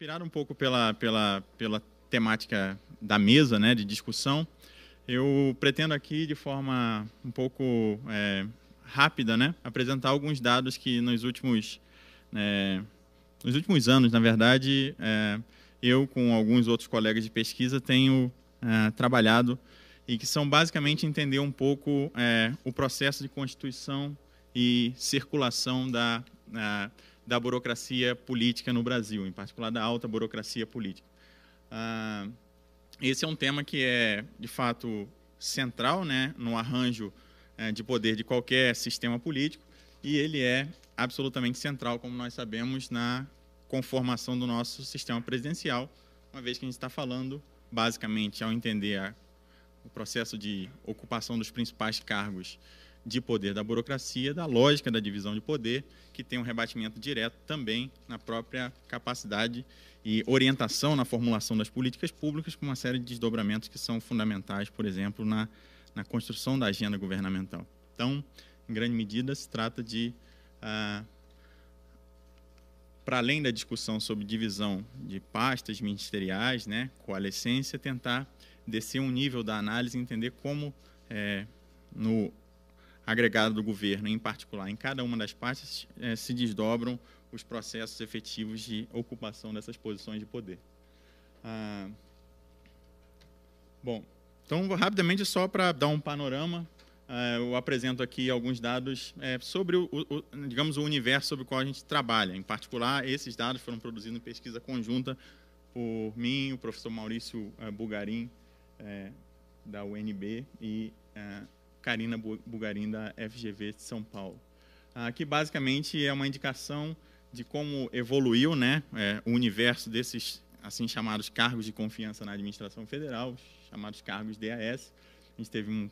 Inspirado um pouco pela, pela, pela temática da mesa, né, de discussão, eu pretendo aqui, de forma um pouco é, rápida, né, apresentar alguns dados que nos últimos, é, nos últimos anos, na verdade, é, eu com alguns outros colegas de pesquisa tenho é, trabalhado e que são basicamente entender um pouco é, o processo de constituição e circulação da é, da burocracia política no Brasil, em particular da alta burocracia política. Ah, esse é um tema que é, de fato, central né, no arranjo eh, de poder de qualquer sistema político, e ele é absolutamente central, como nós sabemos, na conformação do nosso sistema presidencial, uma vez que a gente está falando, basicamente, ao entender a, o processo de ocupação dos principais cargos de poder da burocracia, da lógica da divisão de poder, que tem um rebatimento direto também na própria capacidade e orientação na formulação das políticas públicas, com uma série de desdobramentos que são fundamentais, por exemplo, na, na construção da agenda governamental. Então, em grande medida, se trata de. Ah, para além da discussão sobre divisão de pastas ministeriais, né, coalescência, tentar descer um nível da análise e entender como, é, no agregado do governo, em particular, em cada uma das partes, eh, se desdobram os processos efetivos de ocupação dessas posições de poder. Ah, bom, então, rapidamente, só para dar um panorama, eh, eu apresento aqui alguns dados eh, sobre, o, o, digamos, o universo sobre o qual a gente trabalha. Em particular, esses dados foram produzidos em pesquisa conjunta por mim, o professor Maurício Bugarim, da UNB, e Karina Bugarin, da FGV de São Paulo. Aqui, ah, basicamente, é uma indicação de como evoluiu né, é, o universo desses assim chamados cargos de confiança na administração federal, chamados cargos DAS. A gente teve um,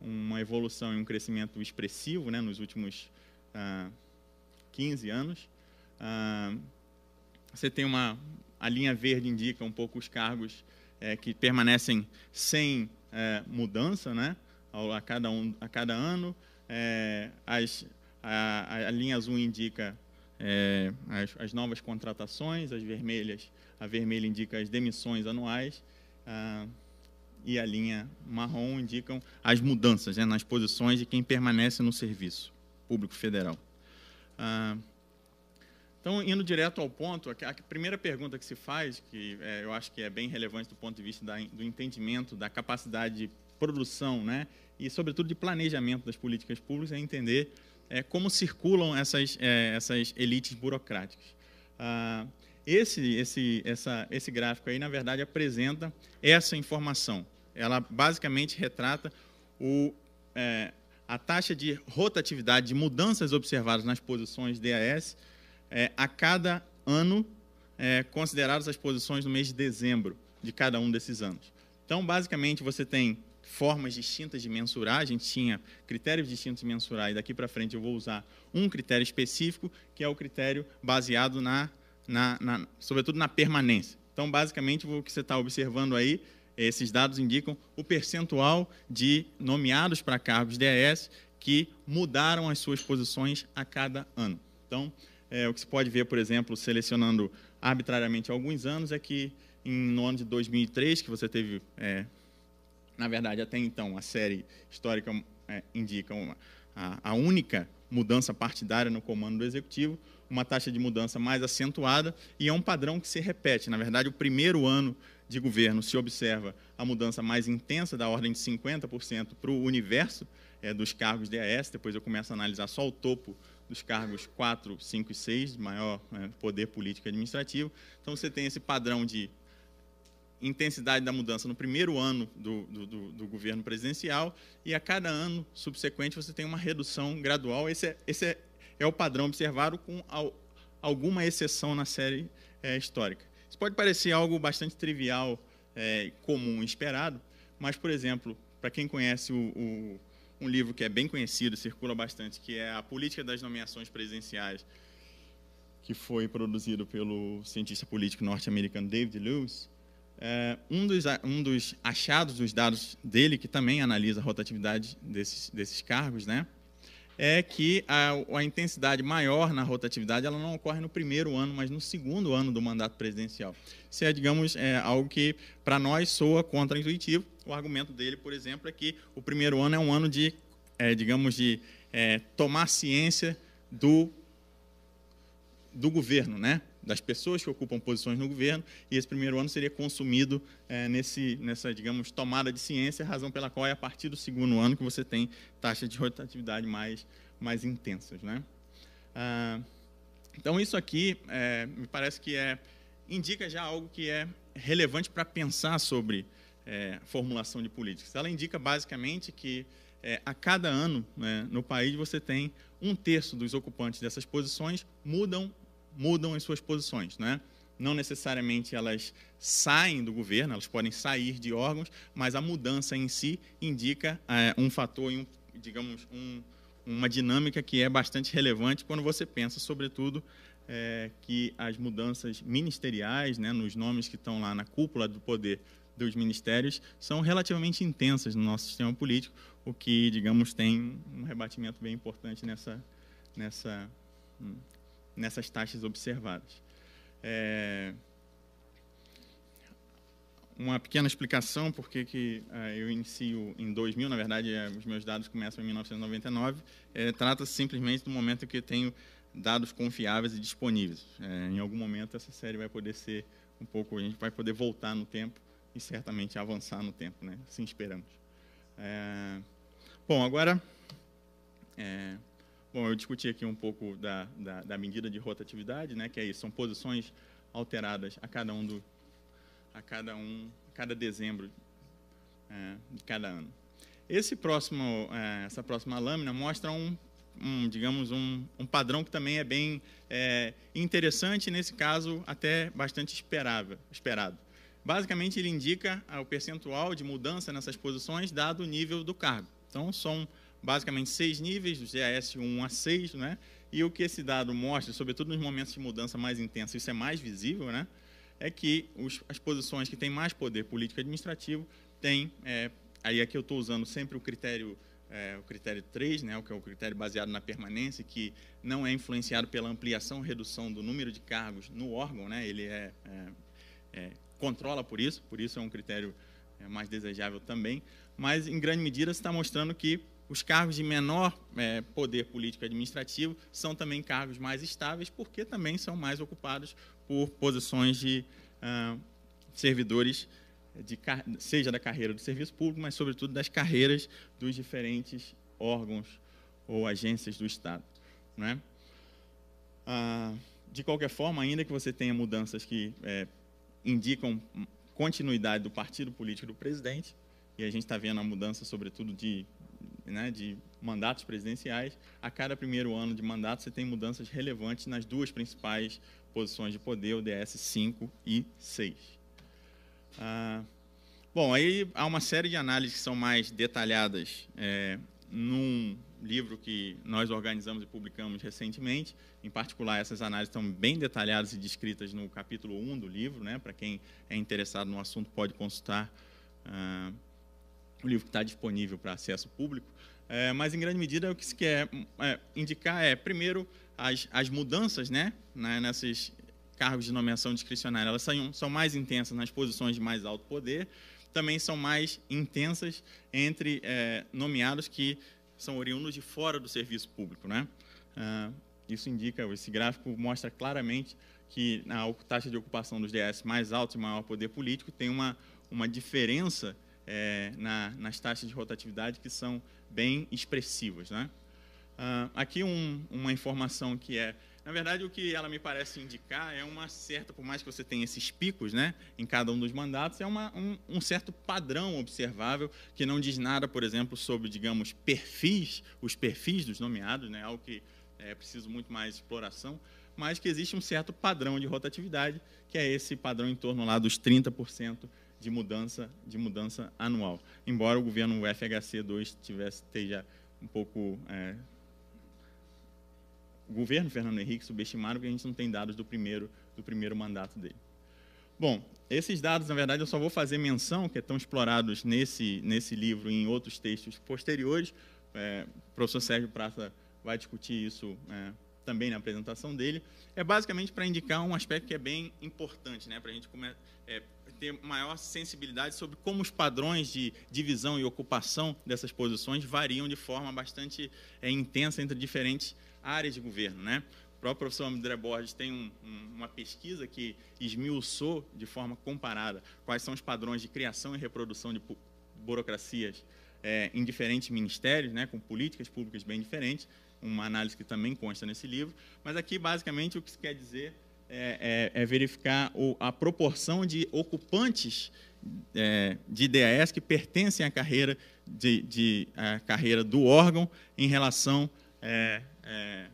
uma evolução e um crescimento expressivo né, nos últimos ah, 15 anos. Ah, você tem uma a linha verde indica um pouco os cargos é, que permanecem sem é, mudança, né? a cada, um, a cada ano. É, as, a, a, linha azul indica é, as, as, novas contratações, as vermelhas, a vermelha indica as demissões anuais. Ah, e a linha marrom indicam as mudanças né, nas posições de quem permanece no serviço público federal. Ah, então, indo direto ao ponto, a primeira pergunta que se faz, que é, eu acho que é bem relevante do ponto de vista da, do entendimento da capacidade produção, né? e sobretudo de planejamento das políticas públicas, é entender é, como circulam essas, é, essas elites burocráticas. Ah, esse, esse, essa, esse gráfico aí, na verdade, apresenta essa informação. Ela basicamente retrata o, é, a taxa de rotatividade, de mudanças observadas nas posições DAS é, a cada ano, é, consideradas as posições no mês de dezembro de cada um desses anos. Então, basicamente, você tem formas distintas de mensurar, a gente tinha critérios distintos de mensurar, e daqui para frente eu vou usar um critério específico, que é o critério baseado na, na, na sobretudo na permanência. Então, basicamente, o que você está observando aí, esses dados indicam o percentual de nomeados para cargos DES que mudaram as suas posições a cada ano. Então, é, o que se pode ver, por exemplo, selecionando arbitrariamente alguns anos, é que em, no ano de 2003, que você teve é, na verdade, até então, a série histórica é, indica uma, a, a única mudança partidária no comando do executivo, uma taxa de mudança mais acentuada e é um padrão que se repete. Na verdade, o primeiro ano de governo se observa a mudança mais intensa, da ordem de 50% para o universo é, dos cargos DAS, depois eu começo a analisar só o topo dos cargos 4, 5 e 6, maior né, poder político e administrativo. Então, você tem esse padrão de intensidade da mudança no primeiro ano do, do, do, governo presidencial e a cada ano subsequente você tem uma redução gradual. Esse é, esse é, é o padrão observado, com al, alguma exceção na série é, histórica. Isso pode parecer algo bastante trivial, é, comum, esperado, mas, por exemplo, para quem conhece o, o, um livro que é bem conhecido, circula bastante, que é A Política das Nomeações Presidenciais, que foi produzido pelo cientista político norte-americano David Lewis, é, um, dos, um dos achados dos dados dele, que também analisa a rotatividade desses, desses cargos, né, é que a, a, intensidade maior na rotatividade ela não ocorre no primeiro ano, mas no segundo ano do mandato presidencial. Isso é, digamos, é algo que para nós soa intuitivo O argumento dele, por exemplo, é que o primeiro ano é um ano de, é, digamos, de é, tomar ciência do, do governo, né? das pessoas que ocupam posições no governo, e esse primeiro ano seria consumido é, nesse, nessa, digamos, tomada de ciência, razão pela qual é a partir do segundo ano que você tem taxas de rotatividade mais, mais intensas. Né? Ah, então, isso aqui é, me parece que é, indica já algo que é relevante para pensar sobre é, formulação de políticas. Ela indica, basicamente, que é, a cada ano né, no país você tem um terço dos ocupantes dessas posições mudam mudam as suas posições, é? Não necessariamente elas saem do governo, elas podem sair de órgãos, mas a mudança em si indica é, um fator, um, digamos, um, uma dinâmica que é bastante relevante quando você pensa, sobretudo, é, que as mudanças ministeriais, né, nos nomes que estão lá na cúpula do poder dos ministérios, são relativamente intensas no nosso sistema político, o que, digamos, tem um rebatimento bem importante nessa, nessa hum, nessas taxas observadas. É, uma pequena explicação por que ah, eu inicio em 2000, na verdade, é, os meus dados começam em 1999. Eh, é, Trata-se simplesmente do momento que eu tenho dados confiáveis e disponíveis. É, em algum momento essa série vai poder ser um pouco, a gente vai poder voltar no tempo e certamente avançar no tempo, né? Assim esperamos. bom, agora Bom, eu discuti aqui um pouco da, da, da medida de rotatividade, né, que é isso, são posições alteradas a cada um do, a cada um, a cada dezembro é, de cada ano. Esse próximo, é, essa próxima lâmina mostra um, um digamos, um, um, padrão que também é bem é, interessante, nesse caso até bastante esperável, esperado. Basicamente, ele indica o percentual de mudança nessas posições dado o nível do cargo. Então, são basicamente seis níveis, do GAS 1 a 6, né? E o que esse dado mostra, sobretudo nos momentos de mudança mais intensa, isso é mais visível, né? É que os, as posições que têm mais poder político administrativo têm, é, aí aqui eu estou usando sempre o critério é, o critério 3, né, o que é o critério baseado na permanência, que não é influenciado pela ampliação ou redução do número de cargos no órgão, né, ele é, é, é controla por isso, por isso é um critério é, mais desejável também, mas em grande medida está mostrando que os cargos de menor é, poder político administrativo são também cargos mais estáveis, porque também são mais ocupados por posições de ah, servidores, de, seja da carreira do serviço público, mas, sobretudo, das carreiras dos diferentes órgãos ou agências do Estado. Né? Ah, de qualquer forma, ainda que você tenha mudanças que é, indicam continuidade do partido político do presidente, e a gente está vendo a mudança, sobretudo, de né, de mandatos presidenciais, a cada primeiro ano de mandato você tem mudanças relevantes nas duas principais posições de poder, o DS 5 e 6. Ah, bom, aí há uma série de análises que são mais detalhadas é, num livro que nós organizamos e publicamos recentemente. Em particular, essas análises estão bem detalhadas e descritas no capítulo 1 do livro. Né? Para quem é interessado no assunto, pode consultar. Ah, o livro que está disponível para acesso público, é, mas em grande medida o que se quer é, indicar é, primeiro, as, as mudanças né, né, nesses cargos de nomeação discricionária, elas são, são mais intensas nas posições de mais alto poder, também são mais intensas entre é, nomeados que são oriundos de fora do serviço público. Né? Ah, isso indica, esse gráfico mostra claramente que a taxa de ocupação dos DS mais altos e maior poder político tem uma, uma diferença é, na, nas taxas de rotatividade que são bem expressivas. Né? Uh, aqui um, uma informação que é, na verdade, o que ela me parece indicar é uma certa, por mais que você tenha esses picos né, em cada um dos mandatos, é uma, um, um certo padrão observável que não diz nada, por exemplo, sobre, digamos, perfis, os perfis dos nomeados, né, algo que é preciso muito mais exploração, mas que existe um certo padrão de rotatividade, que é esse padrão em torno lá dos 30% de mudança, de mudança anual. Embora o governo FHC2 tivesse, esteja um pouco... É, o governo Fernando Henrique subestimaram porque a gente não tem dados do primeiro, do primeiro mandato dele. Bom, esses dados, na verdade, eu só vou fazer menção, que estão explorados nesse, nesse livro e em outros textos posteriores. É, o professor Sérgio Prata vai discutir isso é, também na apresentação dele. É basicamente para indicar um aspecto que é bem importante, né, para a gente é, ter maior sensibilidade sobre como os padrões de divisão e ocupação dessas posições variam de forma bastante é, intensa entre diferentes áreas de governo. Né? O próprio professor André Borges tem um, um, uma pesquisa que esmiuçou de forma comparada quais são os padrões de criação e reprodução de burocracias é, em diferentes ministérios, né, com políticas públicas bem diferentes, uma análise que também consta nesse livro. Mas aqui, basicamente, o que se quer dizer é, é, é verificar o, a proporção de ocupantes é, de DAS que pertencem à carreira, de, de carreira do órgão em relação, é, é,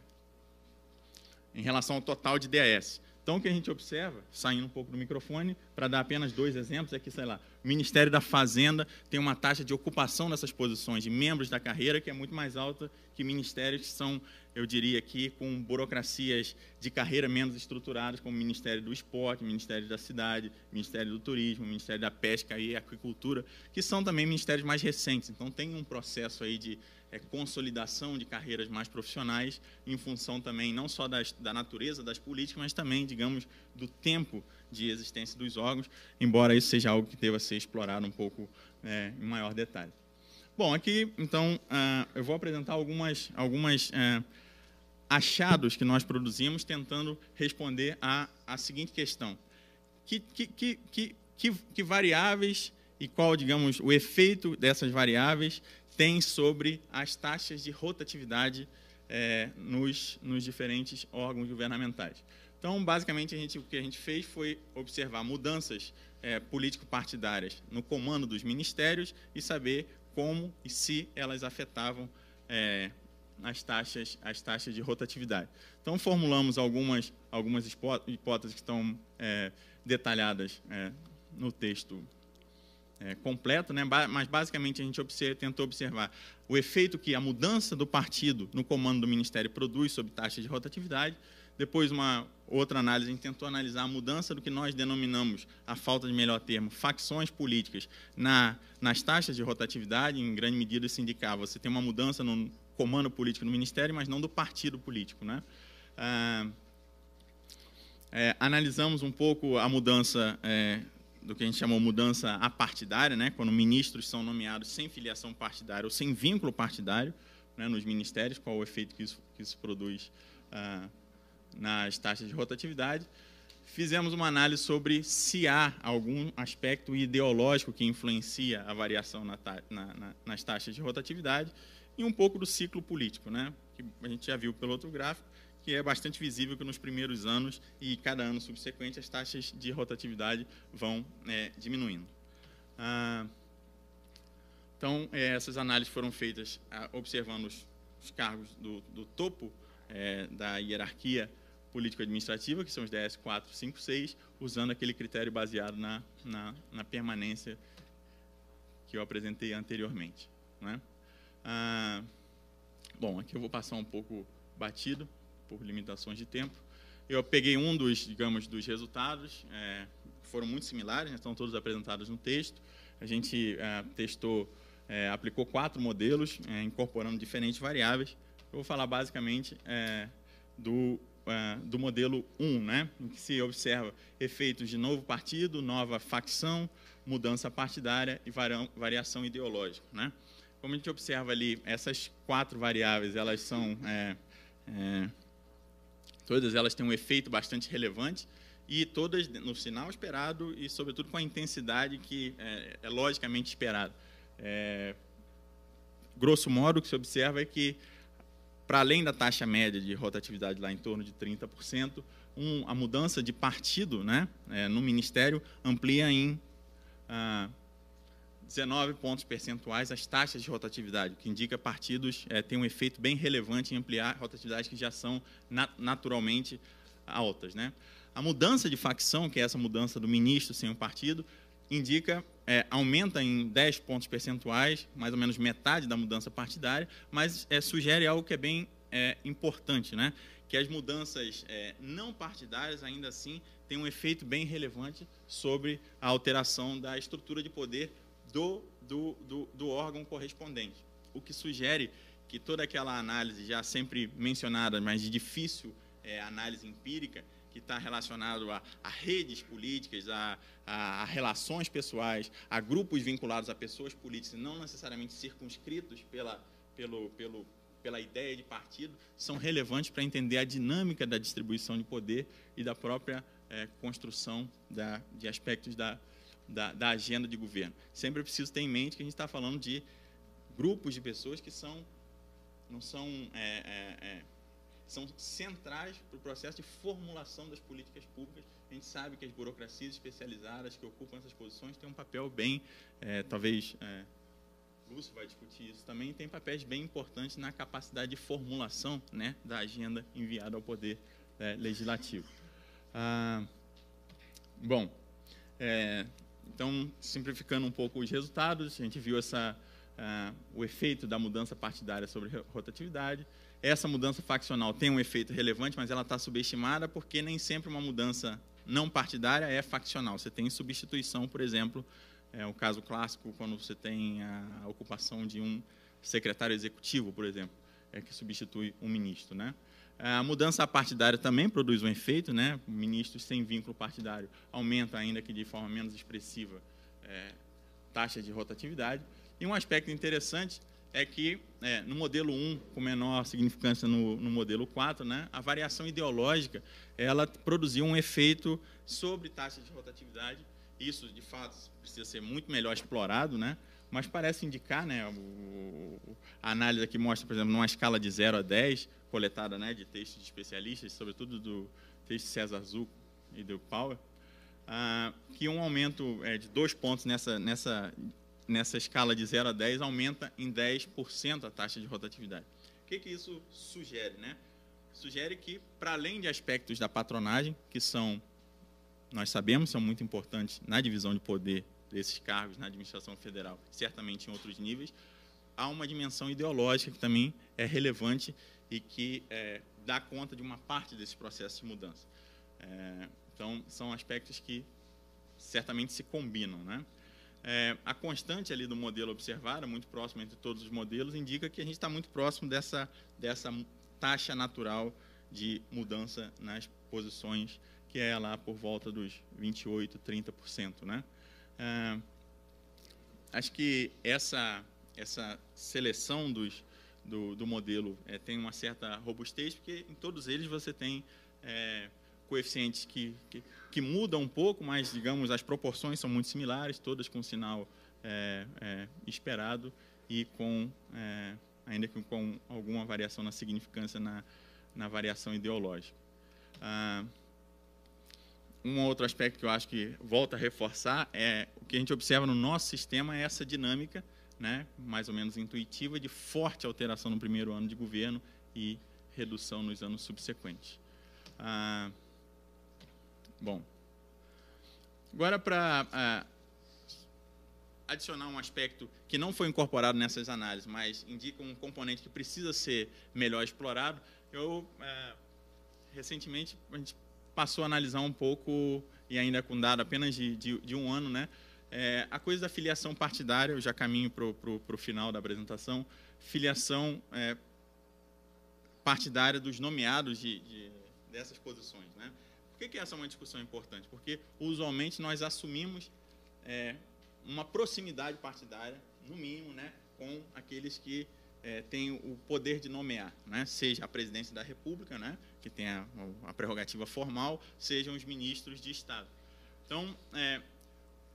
em relação ao total de DAS. Então, o que a gente observa, saindo um pouco do microfone, para dar apenas dois exemplos, é que, sei lá, o Ministério da Fazenda tem uma taxa de ocupação dessas posições de membros da carreira que é muito mais alta que ministérios que são eu diria aqui, com burocracias de carreira menos estruturadas, como o Ministério do Esporte, Ministério da Cidade, Ministério do Turismo, Ministério da Pesca e Aquicultura, que são também ministérios mais recentes. Então, tem um processo aí de é, consolidação de carreiras mais profissionais, em função também não só das, da natureza das políticas, mas também, digamos, do tempo de existência dos órgãos, embora isso seja algo que deva ser explorado um pouco é, em maior detalhe. Bom, aqui, então, uh, eu vou apresentar algumas, algumas uh, achados que nós produzimos tentando responder à, à seguinte questão. Que, que, que, que, que variáveis e qual, digamos, o efeito dessas variáveis tem sobre as taxas de rotatividade é, nos, nos diferentes órgãos governamentais. Então, basicamente, a gente, o que a gente fez foi observar mudanças é, político-partidárias no comando dos ministérios e saber como e se elas afetavam é, as taxas, as taxas de rotatividade. Então, formulamos algumas, algumas hipóteses que estão é, detalhadas é, no texto é, completo, né? mas basicamente a gente observa, tentou observar o efeito que a mudança do partido no comando do Ministério produz sobre taxas de rotatividade. Depois, uma outra análise, a gente tentou analisar a mudança do que nós denominamos, a falta de melhor termo, facções políticas na, nas taxas de rotatividade. Em grande medida, se indicava você tem uma mudança no, comando político no ministério, mas não do partido político. Né? Ah, é, analisamos um pouco a mudança é, do que a gente chamou mudança apartidária, né? quando ministros são nomeados sem filiação partidária ou sem vínculo partidário né? nos ministérios, qual o efeito que isso, que isso produz ah, nas taxas de rotatividade. Fizemos uma análise sobre se há algum aspecto ideológico que influencia a variação na na, na, nas taxas de rotatividade e um pouco do ciclo político, né? que a gente já viu pelo outro gráfico, que é bastante visível que nos primeiros anos e cada ano subsequente as taxas de rotatividade vão é, diminuindo. Ah, então, é, essas análises foram feitas ah, observando os, os, cargos do, do topo é, da hierarquia político-administrativa, que são os DS 456, usando aquele critério baseado na, na, na permanência que eu apresentei anteriormente. Né? Ah, bom, aqui eu vou passar um pouco batido, por limitações de tempo. Eu peguei um dos, digamos, dos resultados, é, foram muito similares, né, estão todos apresentados no texto. A gente é, testou, é, aplicou quatro modelos, é, incorporando diferentes variáveis. Eu vou falar basicamente é, do, é, do modelo 1, né, em que se observa efeitos de novo partido, nova facção, mudança partidária e variação ideológica. Né? como a gente observa ali, essas quatro variáveis, elas são. É, é, todas elas têm um efeito bastante relevante e todas no sinal esperado e, sobretudo, com a intensidade que é, é logicamente esperado. É, grosso modo, o que se observa é que, para além da taxa média de rotatividade lá em torno de 30%, um, a mudança de partido né, é, no Ministério amplia em. Ah, 19 pontos percentuais as taxas de rotatividade, o que indica partidos é, têm um efeito bem relevante em ampliar rotatividades que já são naturalmente altas. Né? A mudança de facção, que é essa mudança do ministro sem o partido, indica é, aumenta em 10 pontos percentuais, mais ou menos metade da mudança partidária, mas é, sugere algo que é bem é, importante, né? que as mudanças não partidárias, ainda assim, têm um efeito bem relevante sobre a alteração da estrutura de poder do, do, do, do órgão correspondente. O que sugere que toda aquela análise já sempre mencionada, mas de difícil é, análise empírica, que está relacionado a, a, redes políticas, a, a, a, relações pessoais, a grupos vinculados a pessoas políticas, não necessariamente circunscritos pela, pelo, pelo, pela ideia de partido, são relevantes para entender a dinâmica da distribuição de poder e da própria é, construção da, de aspectos da, da, da agenda de governo. Sempre é preciso ter em mente que a gente está falando de grupos de pessoas que são não são é, é, é, são centrais para o processo de formulação das políticas públicas. A gente sabe que as burocracias especializadas que ocupam essas posições têm um papel bem, é, talvez é, Lúcio vai discutir isso também, tem papéis bem importantes na capacidade de formulação né, da agenda enviada ao poder é, legislativo. Ah, bom, é, então, simplificando um pouco os resultados, a gente viu essa, uh, o efeito da mudança partidária sobre rotatividade. Essa mudança faccional tem um efeito relevante, mas ela está subestimada porque nem sempre uma mudança não partidária é faccional. Você tem substituição, por exemplo, é o caso clássico quando você tem a ocupação de um secretário executivo, por exemplo, é que substitui um ministro, né? A mudança partidária também produz um efeito, né? Ministros sem vínculo partidário aumenta, ainda que de forma menos expressiva, é, taxa de rotatividade. E um aspecto interessante é que, é, no modelo 1, com menor significância no, no modelo 4, né, a variação ideológica ela produziu um efeito sobre taxa de rotatividade. Isso, de fato, precisa ser muito melhor explorado, né? mas parece indicar, né, o, a análise aqui mostra, por exemplo, numa escala de 0 a 10, coletada né, de textos de especialistas, sobretudo do texto César Zucco e do Power, ah, que um aumento é, de dois pontos nessa, nessa, nessa escala de 0 a 10 aumenta em 10% a taxa de rotatividade. O que, que isso sugere? Né? Sugere que, para além de aspectos da patronagem, que são, nós sabemos, são muito importantes na divisão de poder desses cargos na administração federal, certamente em outros níveis, há uma dimensão ideológica que também é relevante e que é, dá conta de uma parte desse processo de mudança. É, então, são aspectos que certamente se combinam. Né? É, a constante ali do modelo observada, muito próximo entre todos os modelos, indica que a gente está muito próximo dessa, dessa taxa natural de mudança nas posições, que é lá por volta dos 28%, 30%. Né? Ah, acho que essa, essa seleção dos, do, do modelo é, tem uma certa robustez, porque em todos eles você tem é, coeficientes que, que, que, mudam um pouco, mas, digamos, as proporções são muito similares, todas com sinal é, esperado e com, ainda que com alguma variação na significância na, na variação ideológica. Ah, um outro aspecto que eu acho que volta a reforçar é o que a gente observa no nosso sistema é essa dinâmica, né, mais ou menos intuitiva, de forte alteração no primeiro ano de governo e redução nos anos subsequentes. Ah, bom, agora para ah, adicionar um aspecto que não foi incorporado nessas análises, mas indica um componente que precisa ser melhor explorado, eu ah, recentemente a gente passou a analisar um pouco, e ainda com dado apenas de, de, de um ano, né? É, a coisa da filiação partidária, eu já caminho para o final da apresentação, filiação é, partidária dos nomeados de, de, dessas posições. Né? Por que, que essa é uma discussão importante? Porque, usualmente, nós assumimos é, uma proximidade partidária, no mínimo, né, com aqueles que é, tem o poder de nomear, né? seja a presidência da República, né? que tem a, a prerrogativa formal, sejam os ministros de Estado. Então, é,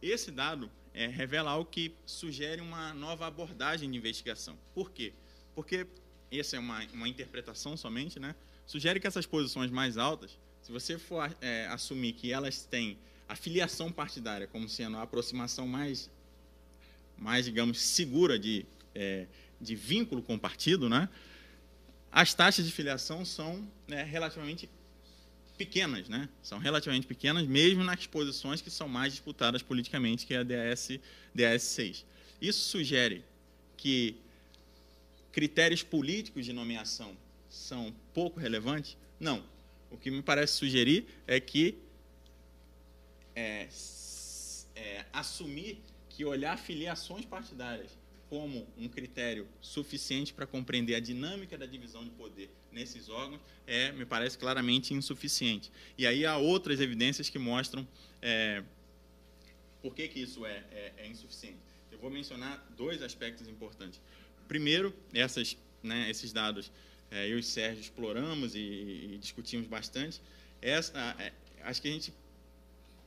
esse dado é, revela algo que sugere uma nova abordagem de investigação. Por quê? Porque, essa é uma, uma interpretação somente, né? sugere que essas posições mais altas, se você for é, assumir que elas têm a filiação partidária como sendo a aproximação mais, mais digamos, segura de é, de vínculo com o partido, né, as taxas de filiação são né, relativamente pequenas, né? São relativamente pequenas, mesmo nas posições que são mais disputadas politicamente, que é a DS, DS6. Isso sugere que critérios políticos de nomeação são pouco relevantes? Não. O que me parece sugerir é que é, é, assumir que olhar filiações partidárias como um critério suficiente para compreender a dinâmica da divisão de poder nesses órgãos é, me parece claramente insuficiente. E aí há outras evidências que mostram é, por que, que isso é, é, é insuficiente. Eu vou mencionar dois aspectos importantes. Primeiro, essas, né, esses dados é, eu e o Sérgio exploramos e, e discutimos bastante. Essa, é, acho que a gente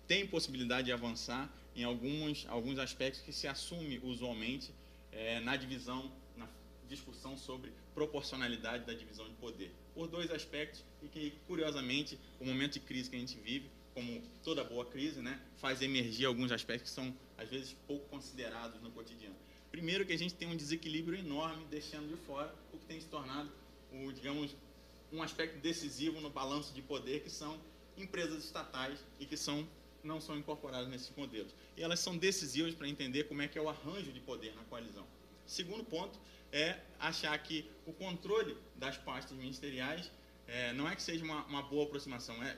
tem possibilidade de avançar em alguns, alguns aspectos que se assume usualmente é, na divisão, na discussão sobre proporcionalidade da divisão de poder, por dois aspectos e que, curiosamente, o momento de crise que a gente vive, como toda boa crise, né, faz emergir alguns aspectos que são, às vezes, pouco considerados no cotidiano. Primeiro que a gente tem um desequilíbrio enorme deixando de fora o que tem se tornado, o, digamos, um aspecto decisivo no balanço de poder, que são empresas estatais e que são não são incorporadas nesses modelos. E elas são decisivas para entender como é que é o arranjo de poder na coalizão. Segundo ponto é achar que o controle das pastas ministeriais é, não é que seja uma, uma boa aproximação, é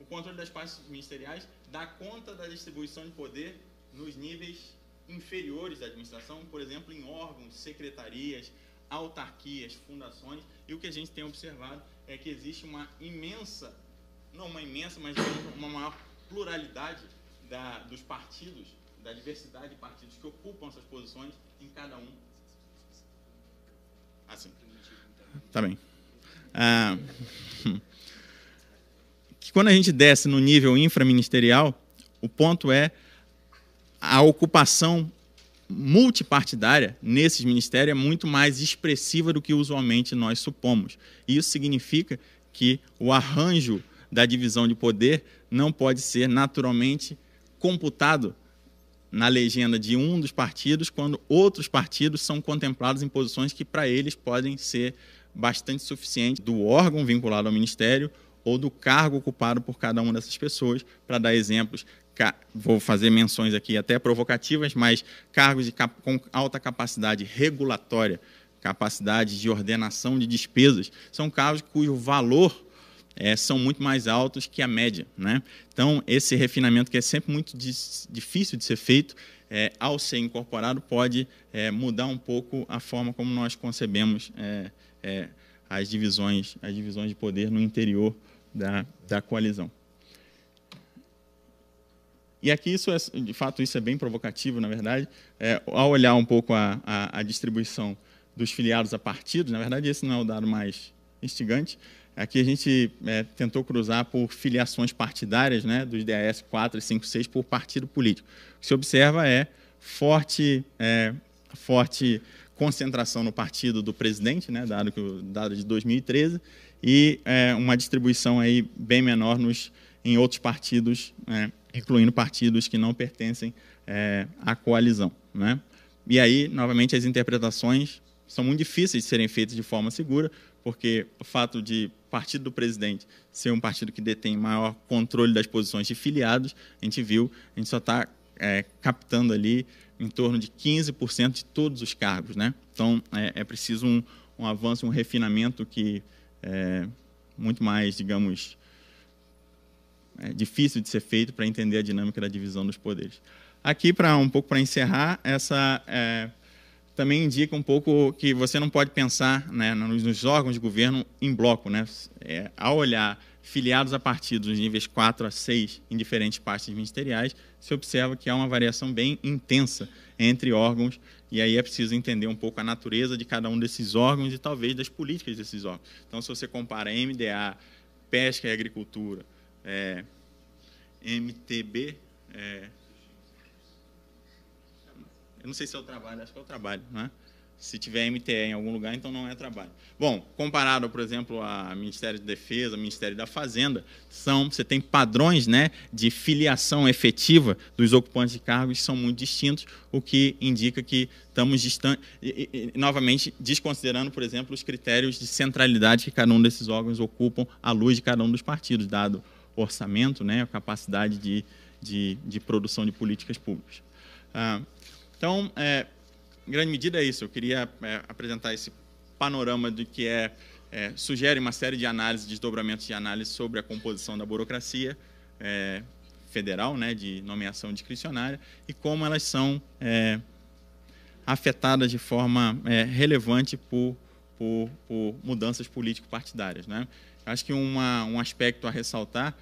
o controle das pastas ministeriais dá conta da distribuição de poder nos níveis inferiores da administração, por exemplo, em órgãos, secretarias, autarquias, fundações, e o que a gente tem observado é que existe uma imensa, não uma imensa, mas uma maior pluralidade da, dos partidos, da diversidade de partidos que ocupam essas posições em cada um. Assim. Tá bem. Ah, que quando a gente desce no nível infraministerial, o ponto é a ocupação multipartidária nesses ministérios é muito mais expressiva do que usualmente nós supomos. Isso significa que o arranjo da divisão de poder não pode ser naturalmente computado na legenda de um dos partidos, quando outros partidos são contemplados em posições que para eles podem ser bastante suficientes do órgão vinculado ao ministério ou do cargo ocupado por cada uma dessas pessoas, para dar exemplos, vou fazer menções aqui até provocativas, mas cargos cap com alta capacidade regulatória, capacidade de ordenação de despesas, são cargos cujo valor é, são muito mais altos que a média. Né? Então, esse refinamento, que é sempre muito difícil de ser feito, é, ao ser incorporado, pode é, mudar um pouco a forma como nós concebemos é, é, as, divisões, as divisões de poder no interior da, da coalizão. E aqui, isso é, de fato, isso é bem provocativo, na verdade, é, ao olhar um pouco a, a, a distribuição dos filiados a partidos, na verdade, esse não é o dado mais instigante, Aqui a gente é, tentou cruzar por filiações partidárias, né, dos DAS 4 e 5, 6 por partido político. O que se observa é forte, é, forte concentração no partido do presidente, né, dado, que, dado de 2013, e é, uma distribuição aí bem menor nos, em outros partidos, né, incluindo partidos que não pertencem é, à coalizão. Né? E aí, novamente, as interpretações são muito difíceis de serem feitas de forma segura, porque o fato de partido do presidente ser um partido que detém maior controle das posições de filiados, a gente viu, a gente só está é, captando ali em torno de 15% de todos os cargos. Né? Então, é, é preciso um, um, avanço, um refinamento que é muito mais, digamos, é difícil de ser feito para entender a dinâmica da divisão dos poderes. Aqui, para um pouco para encerrar, essa é, também indica um pouco que você não pode pensar né, nos órgãos de governo em bloco. Né? É, ao olhar filiados a partidos nos níveis 4 a 6 em diferentes partes ministeriais, se observa que há uma variação bem intensa entre órgãos, e aí é preciso entender um pouco a natureza de cada um desses órgãos e talvez das políticas desses órgãos. Então, se você compara MDA, pesca e agricultura, é, MTB, é, eu não sei se é o trabalho, acho que é o trabalho, né? Se tiver MTE em algum lugar, então não é trabalho. Bom, comparado, por exemplo, a Ministério de Defesa, Ministério da Fazenda, são, você tem padrões né, de filiação efetiva dos ocupantes de cargos que são muito distintos, o que indica que estamos distantes, novamente desconsiderando, por exemplo, os critérios de centralidade que cada um desses órgãos ocupam à luz de cada um dos partidos, dado o orçamento, né, a capacidade de, de, de produção de políticas públicas. Ah, então, é, em grande medida é isso. Eu queria é, apresentar esse panorama do que é, é, sugere uma série de análises, desdobramentos de análise sobre a composição da burocracia é, federal, né, de nomeação discricionária, e como elas são é, afetadas de forma é, relevante por, por, por mudanças político-partidárias. Né? Acho que uma, um aspecto a ressaltar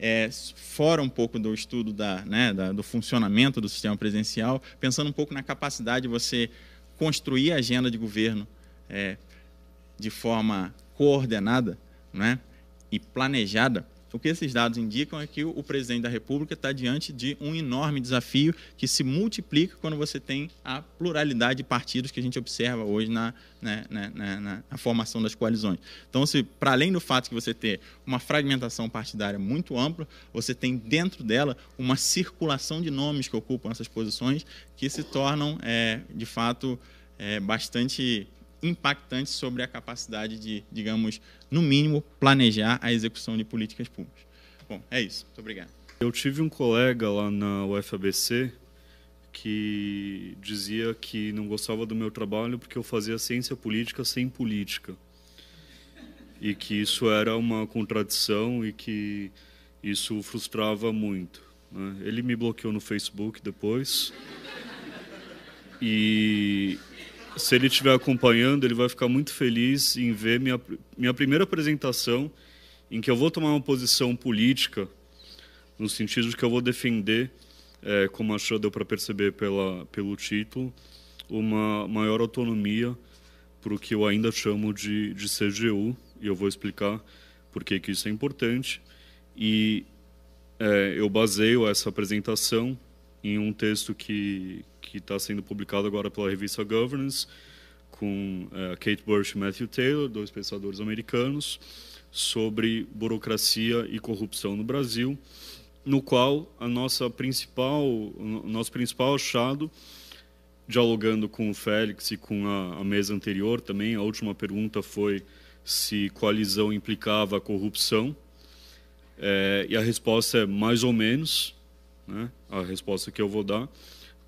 é, fora um pouco do estudo da, né, da, do funcionamento do sistema presidencial, pensando um pouco na capacidade de você construir a agenda de governo é, de forma coordenada né, e planejada, o que esses dados indicam é que o presidente da República está diante de um enorme desafio que se multiplica quando você tem a pluralidade de partidos que a gente observa hoje na, né, né, né na, na formação das coalizões. Então, se para além do fato de você ter uma fragmentação partidária muito ampla, você tem dentro dela uma circulação de nomes que ocupam essas posições que se tornam, é, de fato, é, bastante impactantes sobre a capacidade de, digamos, no mínimo, planejar a execução de políticas públicas. Bom, é isso. Muito obrigado. Eu tive um colega lá na UFABC que dizia que não gostava do meu trabalho porque eu fazia ciência política sem política. E que isso era uma contradição e que isso frustrava muito. Né? Ele me bloqueou no Facebook depois. E se ele estiver acompanhando, ele vai ficar muito feliz em ver minha, minha primeira apresentação em que eu vou tomar uma posição política, no sentido de que eu vou defender, é, como acho deu para perceber pela, pelo título, uma maior autonomia para o que eu ainda chamo de, de CGU, e eu vou explicar por que, que isso é importante. E é, eu baseio essa apresentação em um texto que, que está sendo publicado agora pela revista Governance, com uh, Kate Bush, e Matthew Taylor, dois pensadores americanos, sobre burocracia e corrupção no Brasil, no qual a nossa principal, o nosso principal achado, dialogando com o Félix e com a, a mesa anterior também, a última pergunta foi se coalizão implicava a corrupção, é, e a resposta é mais ou menos, né, a resposta que eu vou dar,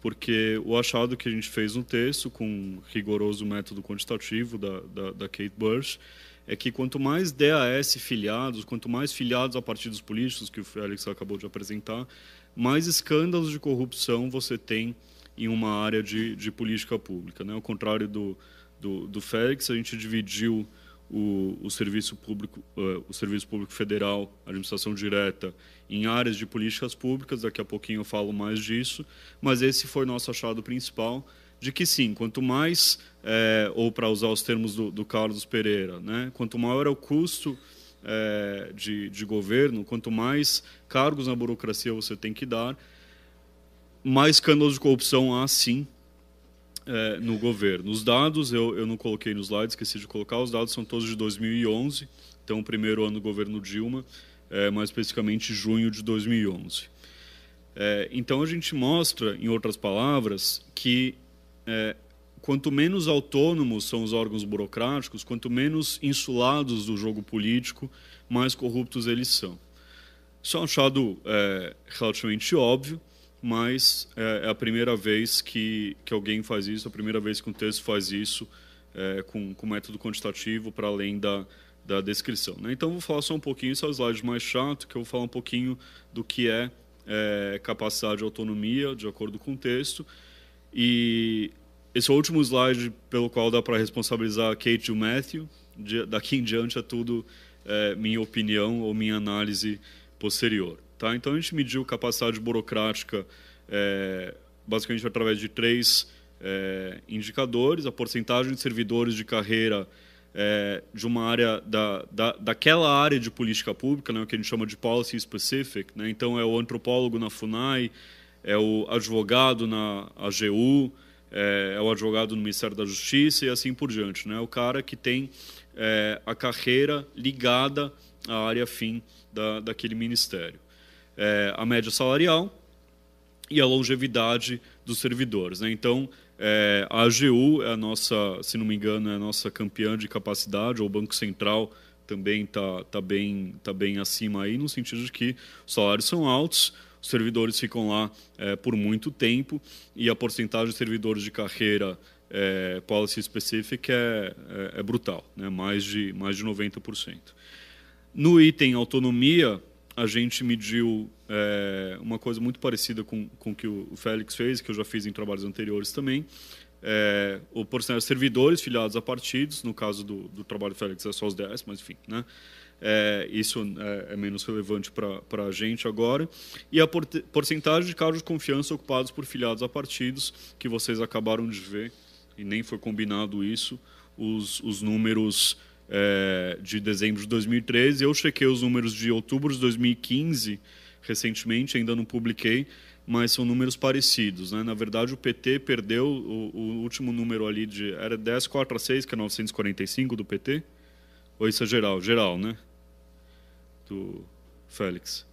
porque o achado que a gente fez no texto, com um rigoroso método quantitativo da, da, da Kate Bush, é que quanto mais DAS filiados, quanto mais filiados a partidos políticos, que o Félix acabou de apresentar, mais escândalos de corrupção você tem em uma área de, de política pública. Né? Ao contrário do, do, do Félix, a gente dividiu o, o serviço público, uh, o serviço público federal, administração direta, em áreas de políticas públicas. Daqui a pouquinho eu falo mais disso, mas esse foi nosso achado principal de que sim, quanto mais, é, ou para usar os termos do, do, Carlos Pereira, né, quanto maior é o custo é, de, de governo, quanto mais cargos na burocracia você tem que dar, mais canos de corrupção há sim é, no governo. Os dados, eu, eu não coloquei nos slides, esqueci de colocar, os dados são todos de 2011, então o primeiro ano do governo Dilma, é, mais especificamente junho de 2011. É, então a gente mostra, em outras palavras, que é, quanto menos autônomos são os órgãos burocráticos, quanto menos insulados do jogo político, mais corruptos eles são. Isso é um achado é, relativamente óbvio, mas é, é, a primeira vez que, que alguém faz isso, a primeira vez que um texto faz isso é, com, com método quantitativo para além da, da descrição. Né? Então, vou falar só um pouquinho, esse é o slide mais chato, que eu vou falar um pouquinho do que é, é capacidade de autonomia, de acordo com o texto. E esse é o último slide pelo qual dá para responsabilizar a Kate e o Matthew. De, daqui em diante é tudo é, minha opinião ou minha análise posterior. Tá? Então, a gente mediu capacidade burocrática é, basicamente através de três é, indicadores: a porcentagem de servidores de carreira é, de uma área da, da, daquela área de política pública, né, o que a gente chama de policy specific. Né? Então, é o antropólogo na FUNAI, é o advogado na AGU, é, é o advogado no Ministério da Justiça e assim por diante. Né? O cara que tem é, a carreira ligada à área fim da, daquele ministério é, a média salarial e a longevidade dos servidores. Né? Então, é, a AGU é a nossa, se não me engano, é a nossa campeã de capacidade, ou o Banco Central também está tá bem, tá bem acima aí, no sentido de que os salários são altos, os servidores ficam lá é, por muito tempo e a porcentagem de servidores de carreira é, policy specific é, é, é brutal, né? mais, de, mais de 90%. No item autonomia, a gente mediu é, uma coisa muito parecida com, com o que o Félix fez, que eu já fiz em trabalhos anteriores também, eh, é, o porcentagem de servidores filiados a partidos, no caso do, do trabalho do Félix é só os 10, mas enfim, né? É, isso é, é, menos relevante para a gente agora, e a por, porcentagem de cargos de confiança ocupados por filiados a partidos, que vocês acabaram de ver, e nem foi combinado isso, os, os números é, de dezembro de 2013. Eu chequei os números de outubro de 2015, recentemente, ainda não publiquei, mas são números parecidos. Né? Na verdade, o PT perdeu o, o último número ali de. Era 1046, que é 945 do PT? Ou isso é geral? Geral, né? Do Félix.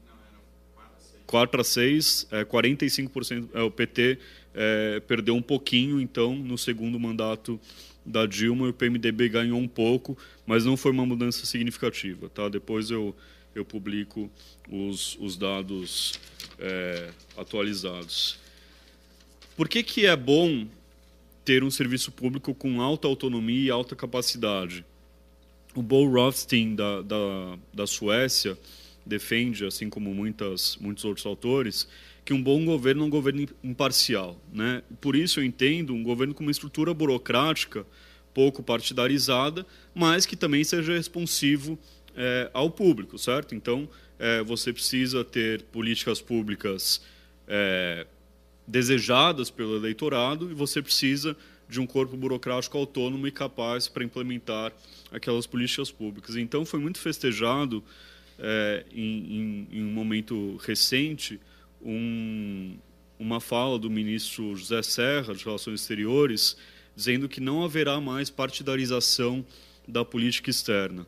4 a 6, é, 45%. É, o PT é, perdeu um pouquinho, então, no segundo mandato da Dilma e o PMDB ganhou um pouco, mas não foi uma mudança significativa. Tá? Depois eu, eu publico os, os dados é, atualizados. Por que, que é bom ter um serviço público com alta autonomia e alta capacidade? O Bo Rothstein, da, da, da Suécia, defende, assim como muitas, muitos outros autores, que um bom governo é um governo imparcial. Né? Por isso, eu entendo um governo com uma estrutura burocrática pouco partidarizada, mas que também seja responsivo é, ao público, certo? Então, é, você precisa ter políticas públicas é, desejadas pelo eleitorado e você precisa de um corpo burocrático autônomo e capaz para implementar aquelas políticas públicas. Então, foi muito festejado é, em, em, em um momento recente um, uma fala do ministro José Serra, de Relações Exteriores, dizendo que não haverá mais partidarização da política externa.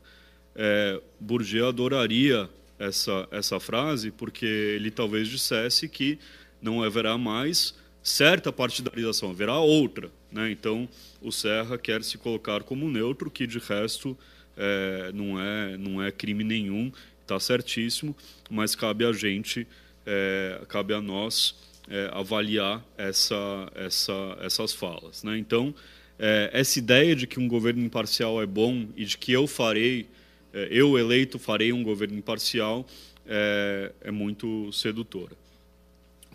É, Bourdieu adoraria essa, essa frase, porque ele talvez dissesse que não haverá mais certa partidarização, haverá outra. Né? Então, o Serra quer se colocar como neutro, que de resto é, não, é, não é crime nenhum, está certíssimo, mas cabe a gente é, cabe a nós é, avaliar essa, essa, essas falas. Né? Então, é, essa ideia de que um governo imparcial é bom e de que eu farei, é, eu eleito farei um governo imparcial, é, é muito sedutora.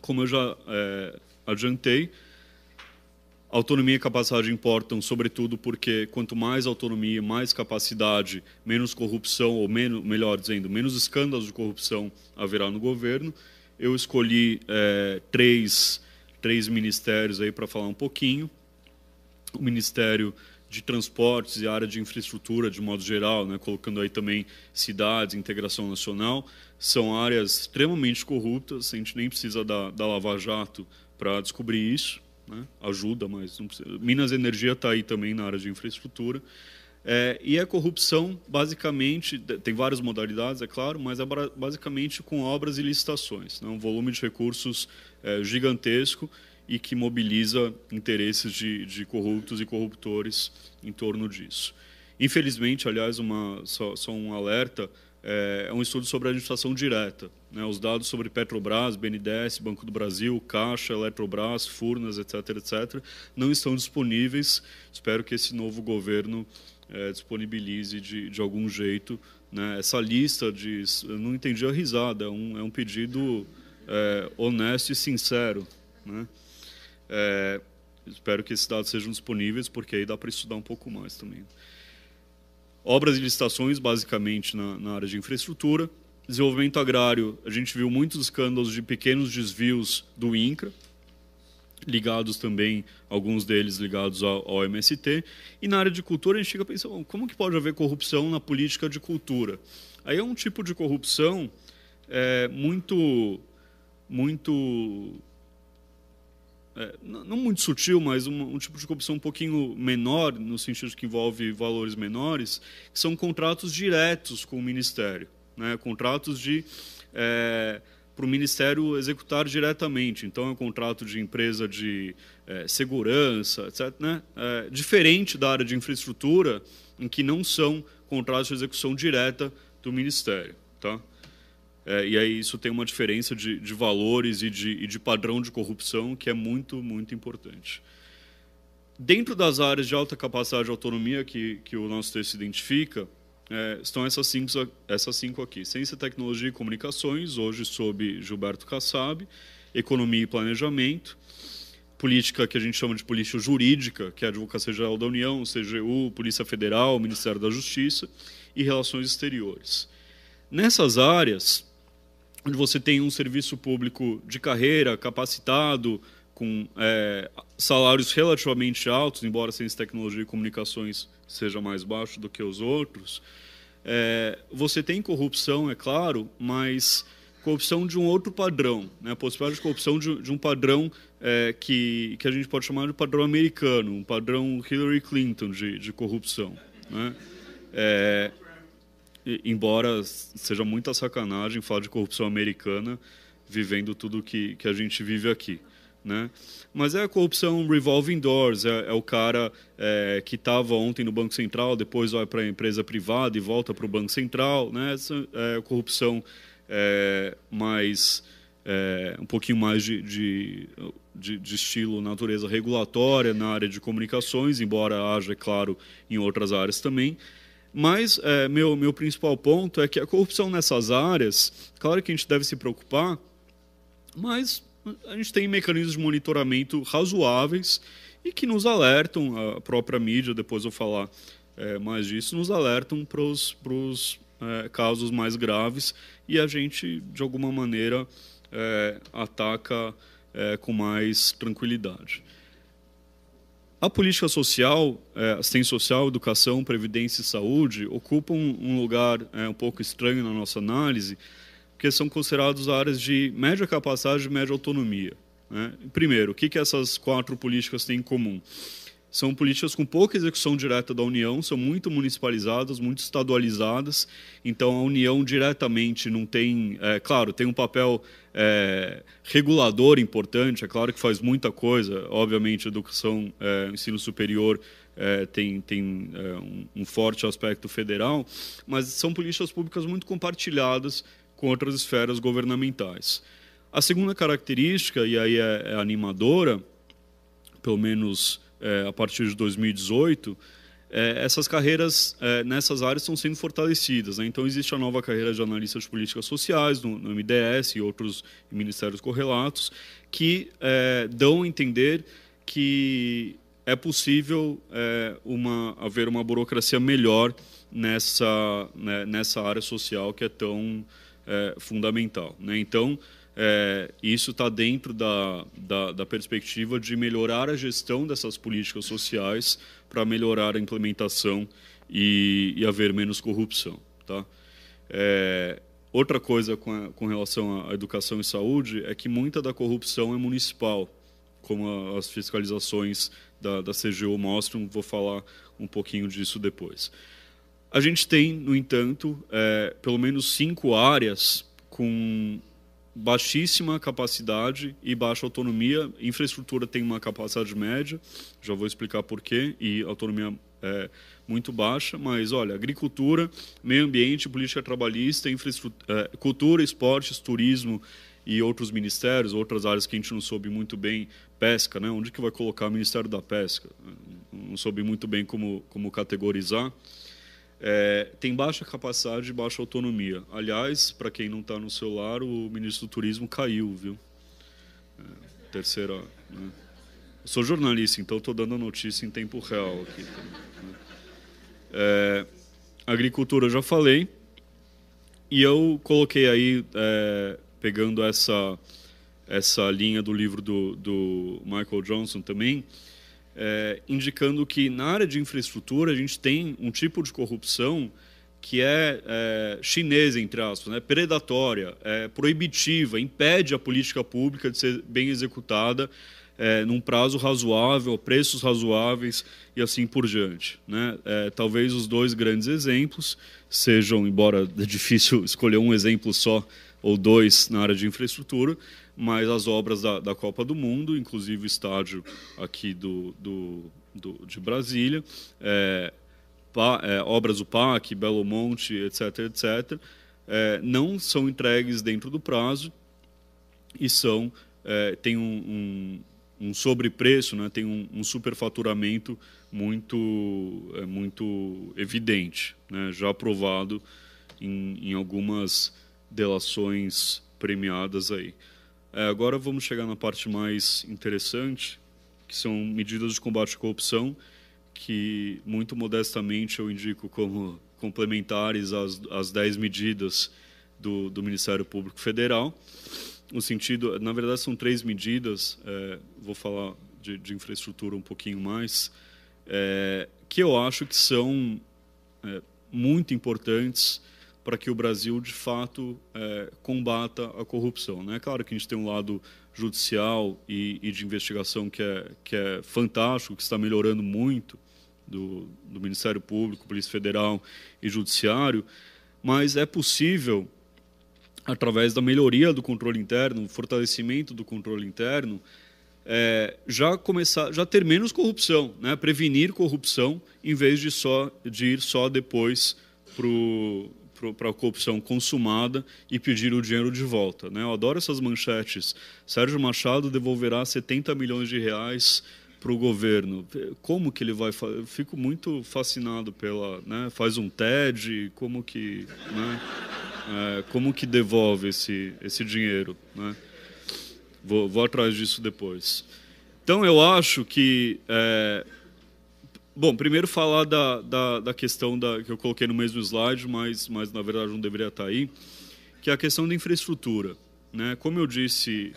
Como eu já é, adiantei, Autonomia e capacidade importam, sobretudo porque quanto mais autonomia, mais capacidade, menos corrupção, ou menos, melhor dizendo, menos escândalos de corrupção haverá no governo, eu escolhi é, três, três ministérios aí para falar um pouquinho. O Ministério de Transportes e área de infraestrutura, de modo geral, né, colocando aí também cidades, integração nacional, são áreas extremamente corruptas, a gente nem precisa da, da Lava Jato para descobrir isso, né? ajuda, mas não precisa. Minas Energia está aí também na área de infraestrutura. É, e a corrupção, basicamente, tem várias modalidades, é claro, mas é basicamente com obras e licitações. Né? Um volume de recursos é, gigantesco e que mobiliza interesses de, de, corruptos e corruptores em torno disso. Infelizmente, aliás, uma, só, só um alerta, é, é um estudo sobre a administração direta. Né? Os dados sobre Petrobras, BNDES, Banco do Brasil, Caixa, Eletrobras, Furnas, etc., etc., não estão disponíveis. Espero que esse novo governo é, disponibilize de, de algum jeito né, essa lista de. Eu não entendi a risada, é um, é um pedido é, honesto e sincero. Né? É, espero que esses dados sejam disponíveis, porque aí dá para estudar um pouco mais também. Obras e licitações, basicamente, na, na área de infraestrutura. Desenvolvimento agrário, a gente viu muitos escândalos de pequenos desvios do INCRA, ligados também, alguns deles ligados ao, ao, MST. E na área de cultura a gente fica pensando, como que pode haver corrupção na política de cultura? Aí é um tipo de corrupção é, muito, muito é, não muito sutil, mas um, um, tipo de corrupção um pouquinho menor, no sentido que envolve valores menores, que são contratos diretos com o Ministério. Né? Contratos de é, para o Ministério executar diretamente. Então, é um contrato de empresa de é, segurança, etc. Né? É, diferente da área de infraestrutura, em que não são contratos de execução direta do Ministério. Tá? É, e aí isso tem uma diferença de, de valores e de, e de padrão de corrupção que é muito, muito importante. Dentro das áreas de alta capacidade de autonomia que, que o nosso texto identifica, é, estão essas cinco, essas cinco aqui. Ciência, Tecnologia e Comunicações, hoje sob Gilberto Kassab. Economia e Planejamento. Política que a gente chama de política jurídica, que é a Advocacia Geral da União, CGU, Polícia Federal, Ministério da Justiça. E Relações Exteriores. Nessas áreas, onde você tem um serviço público de carreira, capacitado, com é, salários relativamente altos, embora ciência, tecnologia e comunicações seja mais baixo do que os outros. É, você tem corrupção, é claro, mas corrupção de um outro padrão, né? a possibilidade de corrupção de, de um padrão é, que, que a gente pode chamar de padrão americano, um padrão Hillary Clinton de, de corrupção. Né? É, embora seja muita sacanagem falar de corrupção americana vivendo tudo que, que a gente vive aqui. Né? Mas é a corrupção revolving doors, é, é o cara é, que estava ontem no Banco Central, depois vai para a empresa privada e volta para o Banco Central. Né? Essa é a corrupção é, mais, é, um pouquinho mais de, de, de, de, estilo natureza regulatória na área de comunicações, embora haja, é claro, em outras áreas também. Mas é, meu, meu principal ponto é que a corrupção nessas áreas, claro que a gente deve se preocupar, mas a gente tem mecanismos de monitoramento razoáveis e que nos alertam, a própria mídia, depois eu falar é, mais disso, nos alertam para os é, casos mais graves e a gente, de alguma maneira, é, ataca é, com mais tranquilidade. A política social, é, assistência social, educação, previdência e saúde ocupam um lugar é, um pouco estranho na nossa análise, que são considerados áreas de média capacidade e média autonomia. Né? Primeiro, o que, que essas quatro políticas têm em comum? São políticas com pouca execução direta da União, são muito municipalizadas, muito estadualizadas, então a União diretamente não tem. É, claro, tem um papel é, regulador importante, é claro que faz muita coisa, obviamente, educação, é, ensino superior é, tem, tem é, um, um, forte aspecto federal, mas são políticas públicas muito compartilhadas com outras esferas governamentais. A segunda característica, e aí é, é animadora, pelo menos é, a partir de 2018, é, essas carreiras é, nessas áreas estão sendo fortalecidas. Né? Então, existe a nova carreira de analista de políticas sociais, no, no MDS e outros ministérios correlatos, que é, dão a entender que é possível é, uma, haver uma burocracia melhor nessa, né, nessa área social que é tão é, fundamental. Né? Então, é, isso está dentro da, da, da, perspectiva de melhorar a gestão dessas políticas sociais para melhorar a implementação e, e, haver menos corrupção. Tá? É, outra coisa com, a, com relação à educação e saúde é que muita da corrupção é municipal, como a, as fiscalizações da, da CGU mostram, vou falar um pouquinho disso depois. A gente tem, no entanto, é, pelo menos cinco áreas com baixíssima capacidade e baixa autonomia. Infraestrutura tem uma capacidade média, já vou explicar por quê, e autonomia é, muito baixa, mas olha, agricultura, meio ambiente, política trabalhista, infraestrutura, é, cultura, esportes, turismo e outros ministérios, outras áreas que a gente não soube muito bem, pesca, né? Onde que vai colocar o Ministério da Pesca? Não soube muito bem como como categorizar. É, tem baixa capacidade e baixa autonomia. Aliás, para quem não está no celular, o ministro do Turismo caiu, viu? É, terceira. Né? Eu sou jornalista, então estou dando a notícia em tempo real aqui. Né? É, agricultura, já falei. E eu coloquei aí, é, pegando essa, essa linha do livro do, do Michael Johnson também, é, indicando que na área de infraestrutura a gente tem um tipo de corrupção que é, é chinesa, entre aspas, né, predatória, é, proibitiva, impede a política pública de ser bem executada é, num prazo razoável, preços razoáveis e assim por diante. Né? É, talvez os dois grandes exemplos sejam, embora é difícil escolher um exemplo só ou dois na área de infraestrutura, mas as obras da, da Copa do Mundo, inclusive o estádio aqui do, do, do de Brasília, é, pa, é, obras do PAC, Belo Monte, etc., etc., é, não são entregues dentro do prazo e são é, tem um, um, um, sobrepreço, né? tem um, um superfaturamento muito, é, muito evidente, né? já aprovado em, em algumas delações premiadas aí. É, agora vamos chegar na parte mais interessante, que são medidas de combate à corrupção, que muito modestamente eu indico como complementares às, às 10 medidas do, do Ministério Público Federal. No sentido, na verdade, são três medidas, é, vou falar de, de, infraestrutura um pouquinho mais, é, que eu acho que são é, muito importantes para que o Brasil, de fato, é, combata a corrupção. É né? claro que a gente tem um lado judicial e, e, de investigação que é, que é fantástico, que está melhorando muito do, do Ministério Público, Polícia Federal e Judiciário, mas é possível, através da melhoria do controle interno, fortalecimento do controle interno, é, já começar, já ter menos corrupção, né? prevenir corrupção, em vez de só de ir só depois para para a corrupção consumada e pedir o dinheiro de volta. Né? Eu adoro essas manchetes. Sérgio Machado devolverá 70 milhões de reais para o governo. Como que ele vai? Eu fico muito fascinado pela, né? Faz um TED, como que, né? é, como que devolve esse esse dinheiro? Né? Vou, vou atrás disso depois. Então eu acho que é, Bom, primeiro falar da, da, da questão da, que eu coloquei no mesmo slide, mas, mas na verdade não deveria estar aí, que é a questão da infraestrutura. Né? Como eu disse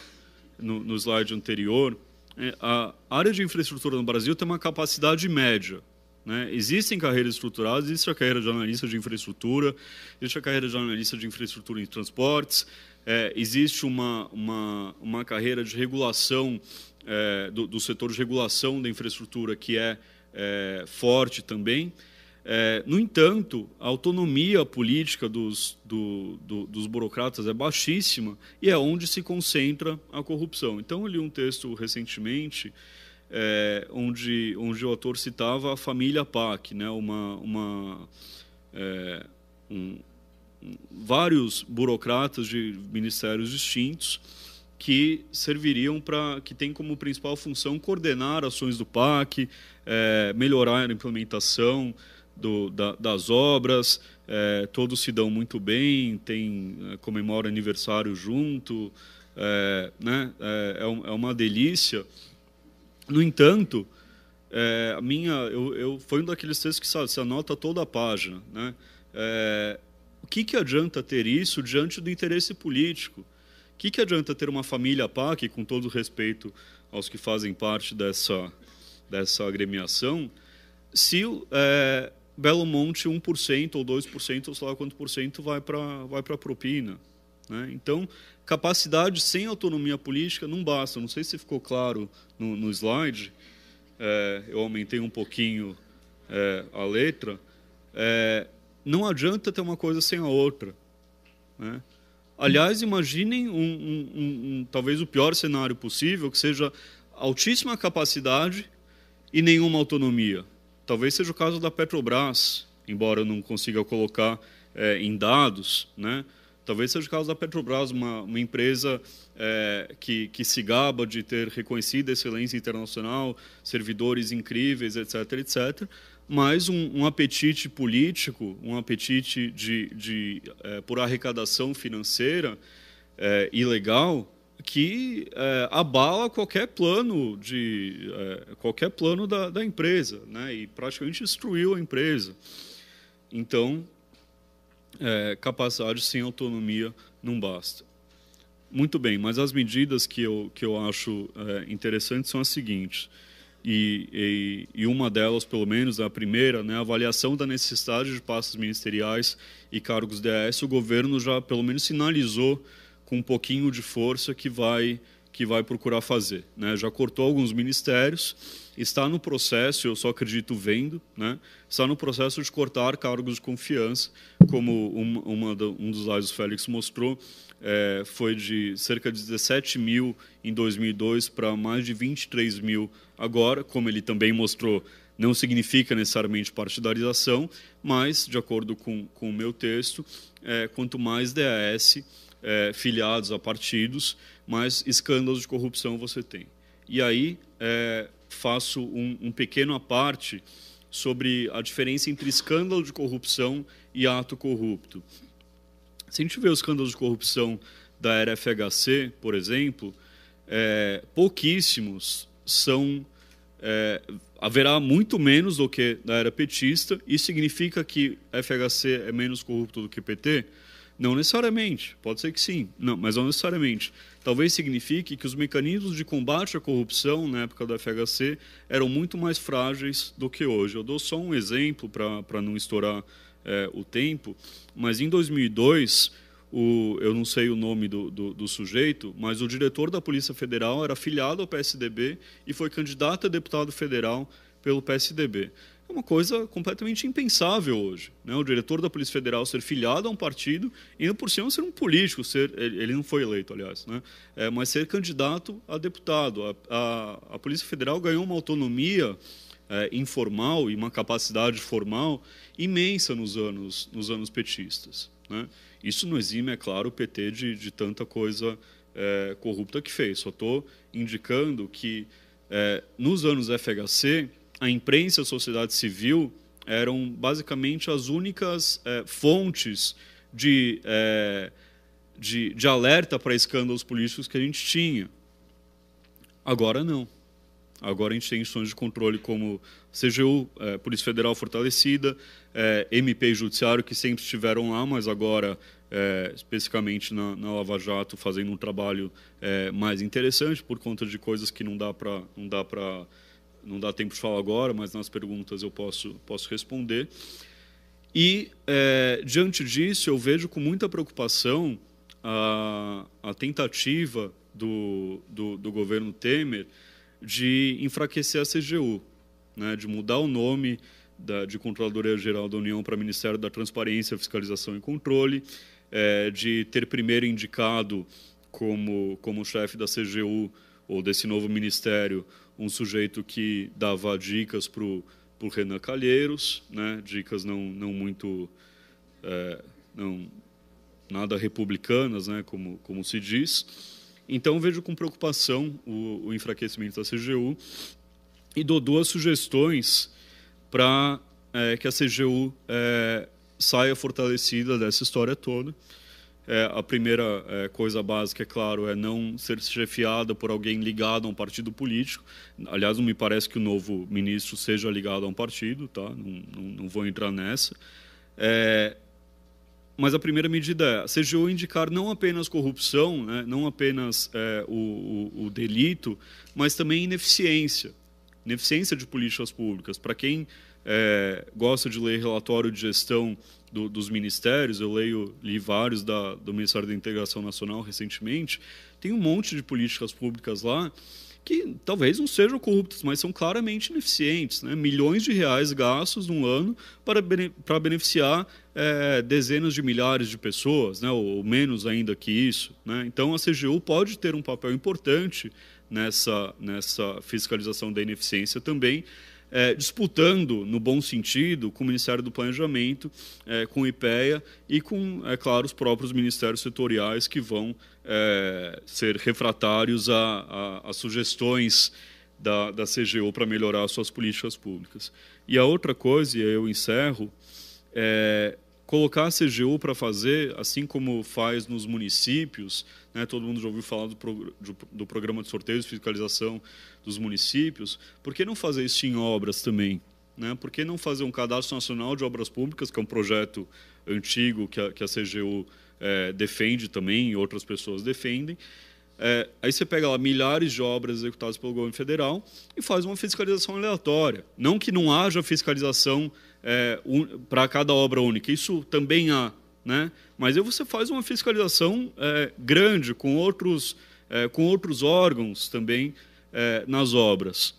no, no slide anterior, é, a área de infraestrutura no Brasil tem uma capacidade média. Né? Existem carreiras estruturadas, existe a carreira de analista de infraestrutura, existe a carreira de analista de infraestrutura em transportes, é, existe uma, uma, uma carreira de regulação, é, do, do setor de regulação da infraestrutura que é é, forte também. É, no entanto, a autonomia política dos, do, do, dos burocratas é baixíssima e é onde se concentra a corrupção. Então, eu li um texto recentemente é, onde, onde o autor citava a família PAC, né, uma, uma, é, um, vários burocratas de ministérios distintos que serviriam para que tem como principal função coordenar ações do PAC, é, melhorar a implementação do, da, das obras. É, todos se dão muito bem, tem é, comemora aniversário junto, é, né? é, é, é uma delícia. No entanto, é, a minha eu, eu foi um daqueles textos que sabe se anota toda a página né é, o que que adianta ter isso diante do interesse político que, que adianta ter uma família PAC, com todo respeito aos que fazem parte dessa, dessa agremiação, se é, Belo Monte 1% ou 2%, ou sei lá quanto por cento, vai para vai a propina? Né? Então, capacidade sem autonomia política não basta. Não sei se ficou claro no, no slide, é, eu aumentei um pouquinho é, a letra. É, não adianta ter uma coisa sem a outra. Né? Aliás, imaginem um, um, um, talvez o pior cenário possível, que seja altíssima capacidade e nenhuma autonomia. Talvez seja o caso da Petrobras, embora eu não consiga colocar é, em dados, né? Talvez seja o caso da Petrobras, uma, uma empresa é, que, que se gaba de ter reconhecida excelência internacional, servidores incríveis, etc., etc., mas um, um apetite político, um apetite de, de é, por arrecadação financeira é, ilegal que é, abala qualquer plano de qualquer plano da, da empresa, né? E praticamente destruiu a empresa. Então, capacidade sem autonomia não basta. Muito bem, mas as medidas que eu, que eu acho é, interessantes são as seguintes e, e, e, uma delas, pelo menos a primeira, né, a avaliação da necessidade de pastas ministeriais e cargos DS, o governo já pelo menos sinalizou com um pouquinho de força que vai que vai procurar fazer, né? Já cortou alguns ministérios, está no processo, eu só acredito vendo, né? Está no processo de cortar cargos de confiança, como um, uma, um dos slides o Félix mostrou, é, foi de cerca de 17 mil em 2002 para mais de 23 mil agora, como ele também mostrou, não significa necessariamente partidarização, mas, de acordo com, com o meu texto, é, quanto mais DAS é, filiados a partidos, mais escândalos de corrupção você tem. E aí é, faço um, um pequeno aparte sobre a diferença entre escândalo de corrupção e ato corrupto. Se a gente vê os escândalos de corrupção da era FHC, por exemplo, é, pouquíssimos são. É, haverá muito menos do que na era petista. Isso significa que FHC é menos corrupto do que PT? Não necessariamente. Pode ser que sim, não, mas não necessariamente. Talvez signifique que os mecanismos de combate à corrupção na época da FHC eram muito mais frágeis do que hoje. Eu dou só um exemplo para não estourar é, o tempo, mas em 2002, o, eu não sei o nome do, do, do, sujeito, mas o diretor da Polícia Federal era filiado ao PSDB e foi candidato a deputado federal pelo PSDB. É uma coisa completamente impensável hoje. Né? O diretor da Polícia Federal ser filiado a um partido e, ainda por cima, ser um político. Ser, ele não foi eleito, aliás. Né? É, mas ser candidato a deputado. A, a, a Polícia Federal ganhou uma autonomia é, informal e uma capacidade formal imensa nos anos, nos anos petistas. Né? Isso não exime, é claro, o PT de, de tanta coisa é, corrupta que fez. Só estou indicando que é, nos anos FHC, a imprensa e a sociedade civil eram basicamente as únicas é, fontes de, é, de, de alerta para escândalos políticos que a gente tinha. Agora não. Agora a gente tem instituições de controle como CGU, é, Polícia Federal fortalecida, é, MP e Judiciário, que sempre estiveram lá, mas agora, é, especificamente na, na, Lava Jato, fazendo um trabalho é, mais interessante por conta de coisas que não dá para não dá para não dá tempo de falar agora, mas nas perguntas eu posso posso responder. E é, diante disso eu vejo com muita preocupação a, a tentativa do, do, do governo Temer de enfraquecer a CGU, né, de mudar o nome da, de Controladoria Geral da União para Ministério da Transparência, Fiscalização e Controle, é, de ter primeiro indicado como, como chefe da CGU ou desse novo ministério um sujeito que dava dicas para o Renan Calheiros, né, dicas não, não muito. É, não, nada republicanas, né, como, como se diz. Então vejo com preocupação o, o enfraquecimento da CGU e dou duas sugestões para é, que a CGU é, saia fortalecida dessa história toda. É, a primeira é, coisa básica, é claro, é não ser chefiada por alguém ligado a um partido político. Aliás, não me parece que o novo ministro seja ligado a um partido, tá? não, não, não vou entrar nessa. É, mas a primeira medida é a indicar não apenas corrupção, né, não apenas é, o, o, o delito, mas também ineficiência. Ineficiência de políticas públicas. Para quem é, de ler relatório de gestão do, dos ministérios, eu leio li vários da, do Ministério da Integração Nacional recentemente, tem um monte de políticas públicas lá que talvez não sejam corruptas, mas são claramente ineficientes. Né? Milhões de reais gastos num ano para, bene para beneficiar é, dezenas de milhares de pessoas, né? ou, ou menos ainda que isso. Né? Então, a CGU pode ter um papel importante nessa, nessa fiscalização da ineficiência também, é, disputando, no bom sentido, com o Ministério do Planejamento, é, com o IPEA e com, é claro, os próprios ministérios setoriais que vão é, ser refratários a, a, a sugestões da, da CGU para melhorar suas políticas públicas. E a outra coisa, e eu encerro, é, colocar a CGU para fazer, assim como faz nos municípios, né, todo mundo já ouviu falar do, pro, do programa de sorteio e fiscalização dos municípios, por que não fazer isso em obras também? Né? Por que não fazer um cadastro nacional de obras públicas, que é um projeto antigo que a, que a CGU é, defende também, e outras pessoas defendem, é, aí você pega lá milhares de obras executadas pelo governo federal e faz uma fiscalização aleatória. Não que não haja fiscalização aleatória, é, para cada obra única. Isso também há. Né? Mas aí você faz uma fiscalização é, grande com outros, é, com outros órgãos também é, nas obras.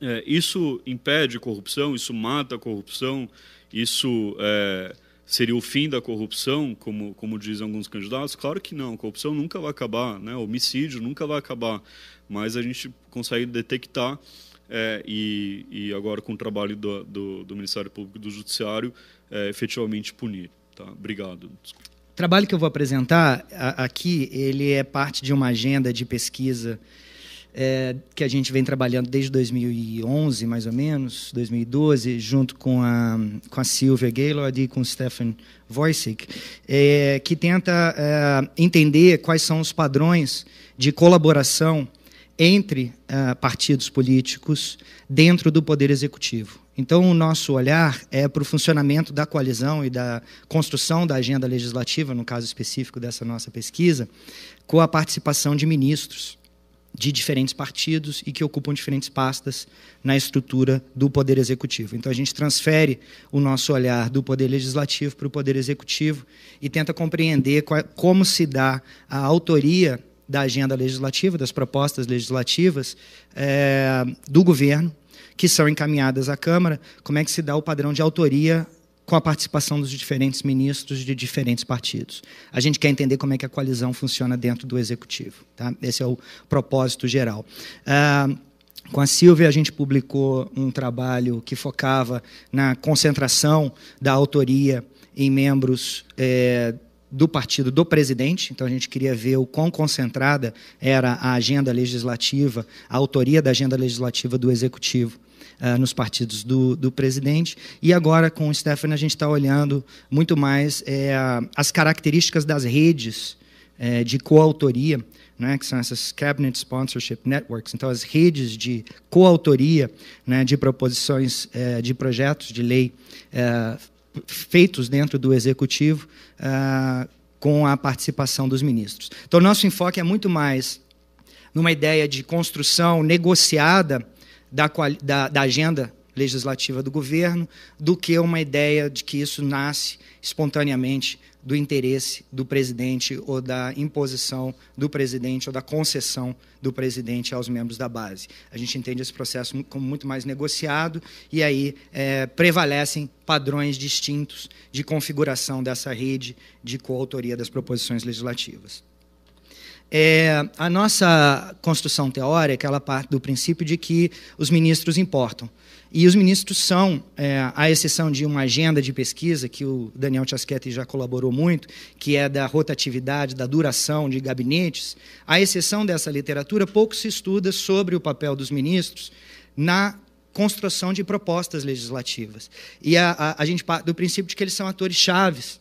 É, isso impede corrupção, isso mata a corrupção, isso é, seria o fim da corrupção, como, como dizem alguns candidatos? Claro que não, a corrupção nunca vai acabar, né? homicídio nunca vai acabar, mas a gente consegue detectar é, e, e, agora com o trabalho do, do, do Ministério Público e do Judiciário, é, efetivamente punir. Tá? Obrigado. O trabalho que eu vou apresentar aqui, ele é parte de uma agenda de pesquisa é, que a gente vem trabalhando desde 2011, mais ou menos, 2012, junto com a, com a Silvia Gaylord e com o Stefan Wojcik, é, que tenta é, entender quais são os padrões de colaboração entre uh, partidos políticos dentro do Poder Executivo. Então, o nosso olhar é para o funcionamento da coalizão e da construção da agenda legislativa, no caso específico dessa nossa pesquisa, com a participação de ministros de diferentes partidos e que ocupam diferentes pastas na estrutura do Poder Executivo. Então, a gente transfere o nosso olhar do Poder Legislativo para o Poder Executivo e tenta compreender como se dá a autoria da agenda legislativa, das propostas legislativas é, do governo, que são encaminhadas à Câmara, como é que se dá o padrão de autoria com a participação dos diferentes ministros de diferentes partidos. A gente quer entender como é que a coalizão funciona dentro do executivo. Tá? Esse é o propósito geral. É, com a Silvia, a gente publicou um trabalho que focava na concentração da autoria em membros. É, do partido do presidente, então a gente queria ver o quão concentrada era a agenda legislativa, a autoria da agenda legislativa do executivo uh, nos partidos do, do, presidente. E agora, com o Stephanie, a gente está olhando muito mais é, as características das redes é, de coautoria, né, que são essas Cabinet Sponsorship Networks, então as redes de coautoria né, de proposições, de projetos de lei feitos dentro do executivo uh, com a participação dos ministros. Então, nosso enfoque é muito mais numa ideia de construção negociada da, da, da agenda legislativa do governo, do que uma ideia de que isso nasce espontaneamente do interesse do presidente ou da imposição do presidente ou da concessão do presidente aos membros da base. A gente entende esse processo como muito mais negociado e aí é, prevalecem padrões distintos de configuração dessa rede de coautoria das proposições legislativas. É, a nossa construção teórica ela parte do princípio de que os ministros importam. E os ministros são, é, à exceção de uma agenda de pesquisa, que o Daniel Tiaschetti já colaborou muito, que é da rotatividade, da duração de gabinetes, à exceção dessa literatura, pouco se estuda sobre o papel dos ministros na construção de propostas legislativas. E a, a, a gente parte do princípio de que eles são atores chaves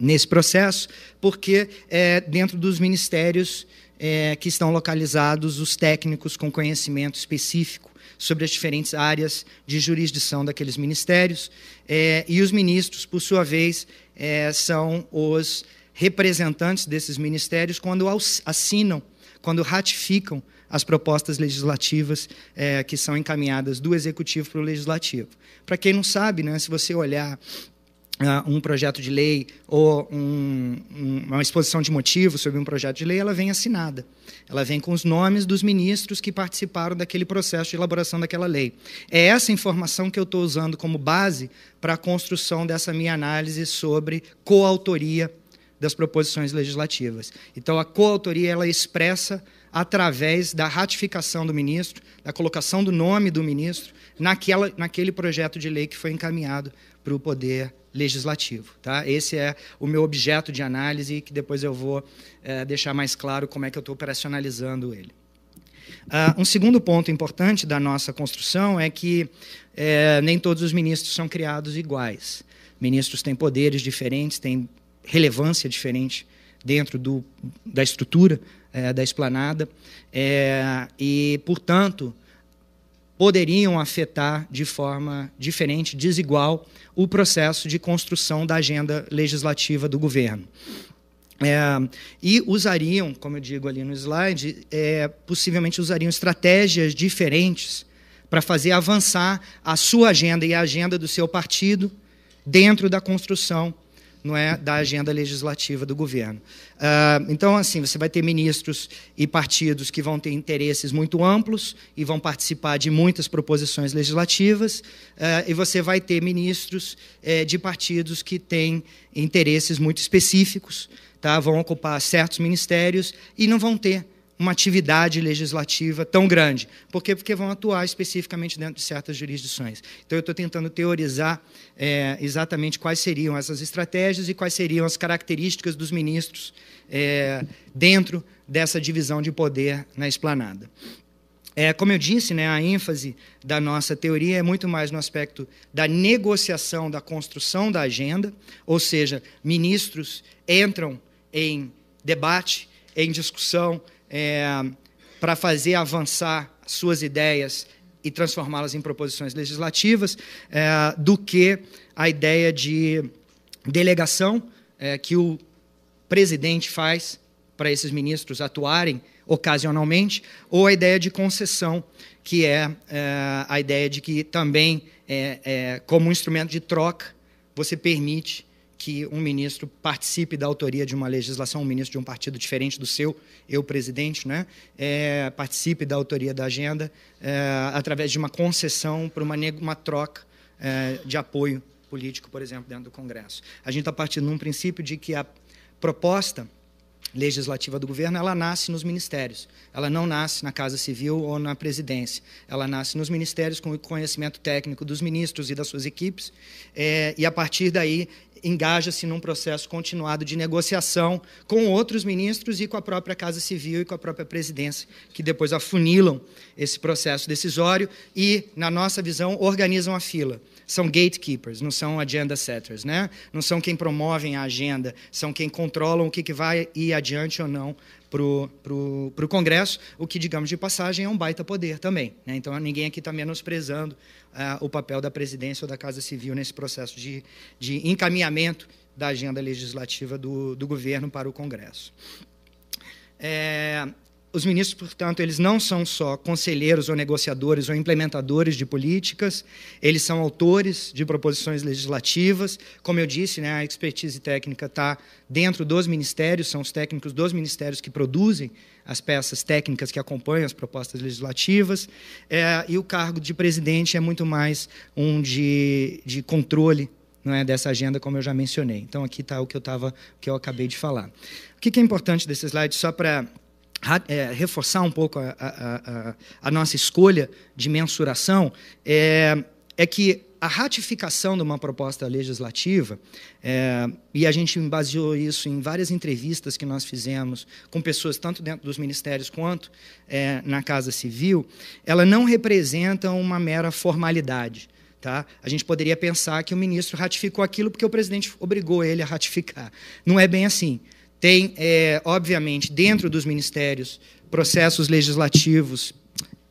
nesse processo, porque é, dentro dos ministérios é, que estão localizados os técnicos com conhecimento específico sobre as diferentes áreas de jurisdição daqueles ministérios. É, e os ministros, por sua vez, é, são os representantes desses ministérios quando assinam, quando ratificam as propostas legislativas é, que são encaminhadas do executivo para o legislativo. Para quem não sabe, né, se você olhar uh, um projeto de lei ou um, um, uma exposição de motivos sobre um projeto de lei, ela vem assinada. Ela vem com os nomes dos ministros que participaram daquele processo de elaboração daquela lei. É essa informação que eu estou usando como base para a construção dessa minha análise sobre coautoria das proposições legislativas. Então, a coautoria ela expressa através da ratificação do ministro, da colocação do nome do ministro naquela, naquele projeto de lei que foi encaminhado para o poder legislativo. Tá? Esse é o meu objeto de análise, que depois eu vou é, deixar mais claro como é que eu estou operacionalizando ele. Uh, um segundo ponto importante da nossa construção é que é, nem todos os ministros são criados iguais. Ministros têm poderes diferentes, têm relevância diferente dentro do, da estrutura é, da esplanada, e, portanto, poderiam afetar de forma diferente, desigual, o processo de construção da agenda legislativa do governo. É, e usariam, como eu digo ali no slide, é, possivelmente usariam estratégias diferentes para fazer avançar a sua agenda e a agenda do seu partido dentro da construção não é da agenda legislativa do governo. Uh, então, assim, você vai ter ministros e partidos que vão ter interesses muito amplos e vão participar de muitas proposições legislativas, uh, e você vai ter ministros uh, de partidos que têm interesses muito específicos, tá? vão ocupar certos ministérios e não vão ter uma atividade legislativa tão grande. Por quê? Porque vão atuar especificamente dentro de certas jurisdições. Então, eu estou tentando teorizar é, exatamente quais seriam essas estratégias e quais seriam as características dos ministros é, dentro dessa divisão de poder na esplanada. É, como eu disse, né, a ênfase da nossa teoria é muito mais no aspecto da negociação, da construção da agenda, ou seja, ministros entram em debate, em discussão, é, para fazer avançar suas ideias e transformá-las em proposições legislativas, é, do que a ideia de delegação é, que o presidente faz para esses ministros atuarem ocasionalmente, ou a ideia de concessão, que é, é a ideia de que também, é, é, como um instrumento de troca, você permite que um ministro participe da autoria de uma legislação, um ministro de um partido diferente do seu, eu presidente, né, é, participe da autoria da agenda é, através de uma concessão para uma, uma troca é, de apoio político, por exemplo, dentro do Congresso. A gente está partindo de um princípio de que a proposta legislativa do governo, ela nasce nos ministérios. Ela não nasce na Casa Civil ou na presidência. Ela nasce nos ministérios com o conhecimento técnico dos ministros e das suas equipes. É, e a partir daí engaja-se num processo continuado de negociação com outros ministros e com a própria Casa Civil e com a própria presidência, que depois afunilam esse processo decisório e, na nossa visão, organizam a fila são gatekeepers, não são agenda setters, né? Não são quem promovem a agenda, são quem controlam o que, que vai ir adiante ou não para o Congresso, o que, digamos de passagem, é um baita poder também. Né? Então, ninguém aqui está menosprezando é, o papel da presidência ou da Casa Civil nesse processo de, de encaminhamento da agenda legislativa do, do governo para o Congresso. É, os ministros, portanto, eles não são só conselheiros ou negociadores ou implementadores de políticas, eles são autores de proposições legislativas. Como eu disse, né, a expertise técnica está dentro dos ministérios, são os técnicos dos ministérios que produzem as peças técnicas que acompanham as propostas legislativas, é, e o cargo de presidente é muito mais um de, de controle não é dessa agenda, como eu já mencionei. Então aqui está o que eu tava, o que eu acabei de falar. O que, que é importante desse slide, só para é, reforçar um pouco a, a, a, a, nossa escolha de mensuração, é, é que a ratificação de uma proposta legislativa, é, e a gente baseou isso em várias entrevistas que nós fizemos com pessoas tanto dentro dos ministérios quanto é, na Casa Civil, ela não representa uma mera formalidade. Tá? A gente poderia pensar que o ministro ratificou aquilo porque o presidente obrigou ele a ratificar. Não é bem assim. Tem, é, obviamente, dentro dos ministérios, processos legislativos,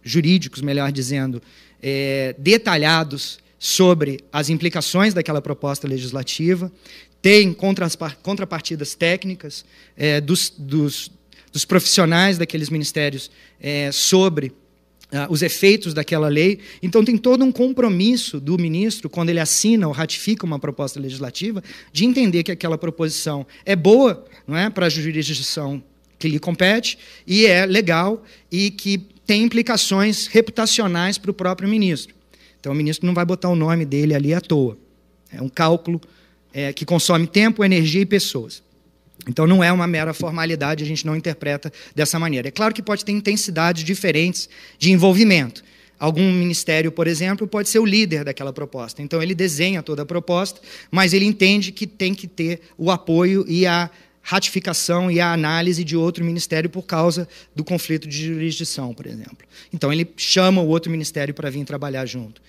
jurídicos, melhor dizendo, é, detalhados sobre as implicações daquela proposta legislativa. Tem contrapartidas técnicas é, dos, dos, dos, profissionais daqueles ministérios é, sobre ah, os efeitos daquela lei. Então, tem todo um compromisso do ministro, quando ele assina ou ratifica uma proposta legislativa, de entender que aquela proposição é boa não é, para a jurisdição que lhe compete, e é legal e que tem implicações reputacionais para o próprio ministro. Então, o ministro não vai botar o nome dele ali à toa. É um cálculo é, que consome tempo, energia e pessoas. Então, não é uma mera formalidade, a gente não interpreta dessa maneira. É claro que pode ter intensidades diferentes de envolvimento. Algum ministério, por exemplo, pode ser o líder daquela proposta. Então, ele desenha toda a proposta, mas ele entende que tem que ter o apoio e a ratificação e a análise de outro ministério por causa do conflito de jurisdição, por exemplo. Então ele chama o outro ministério para vir trabalhar junto.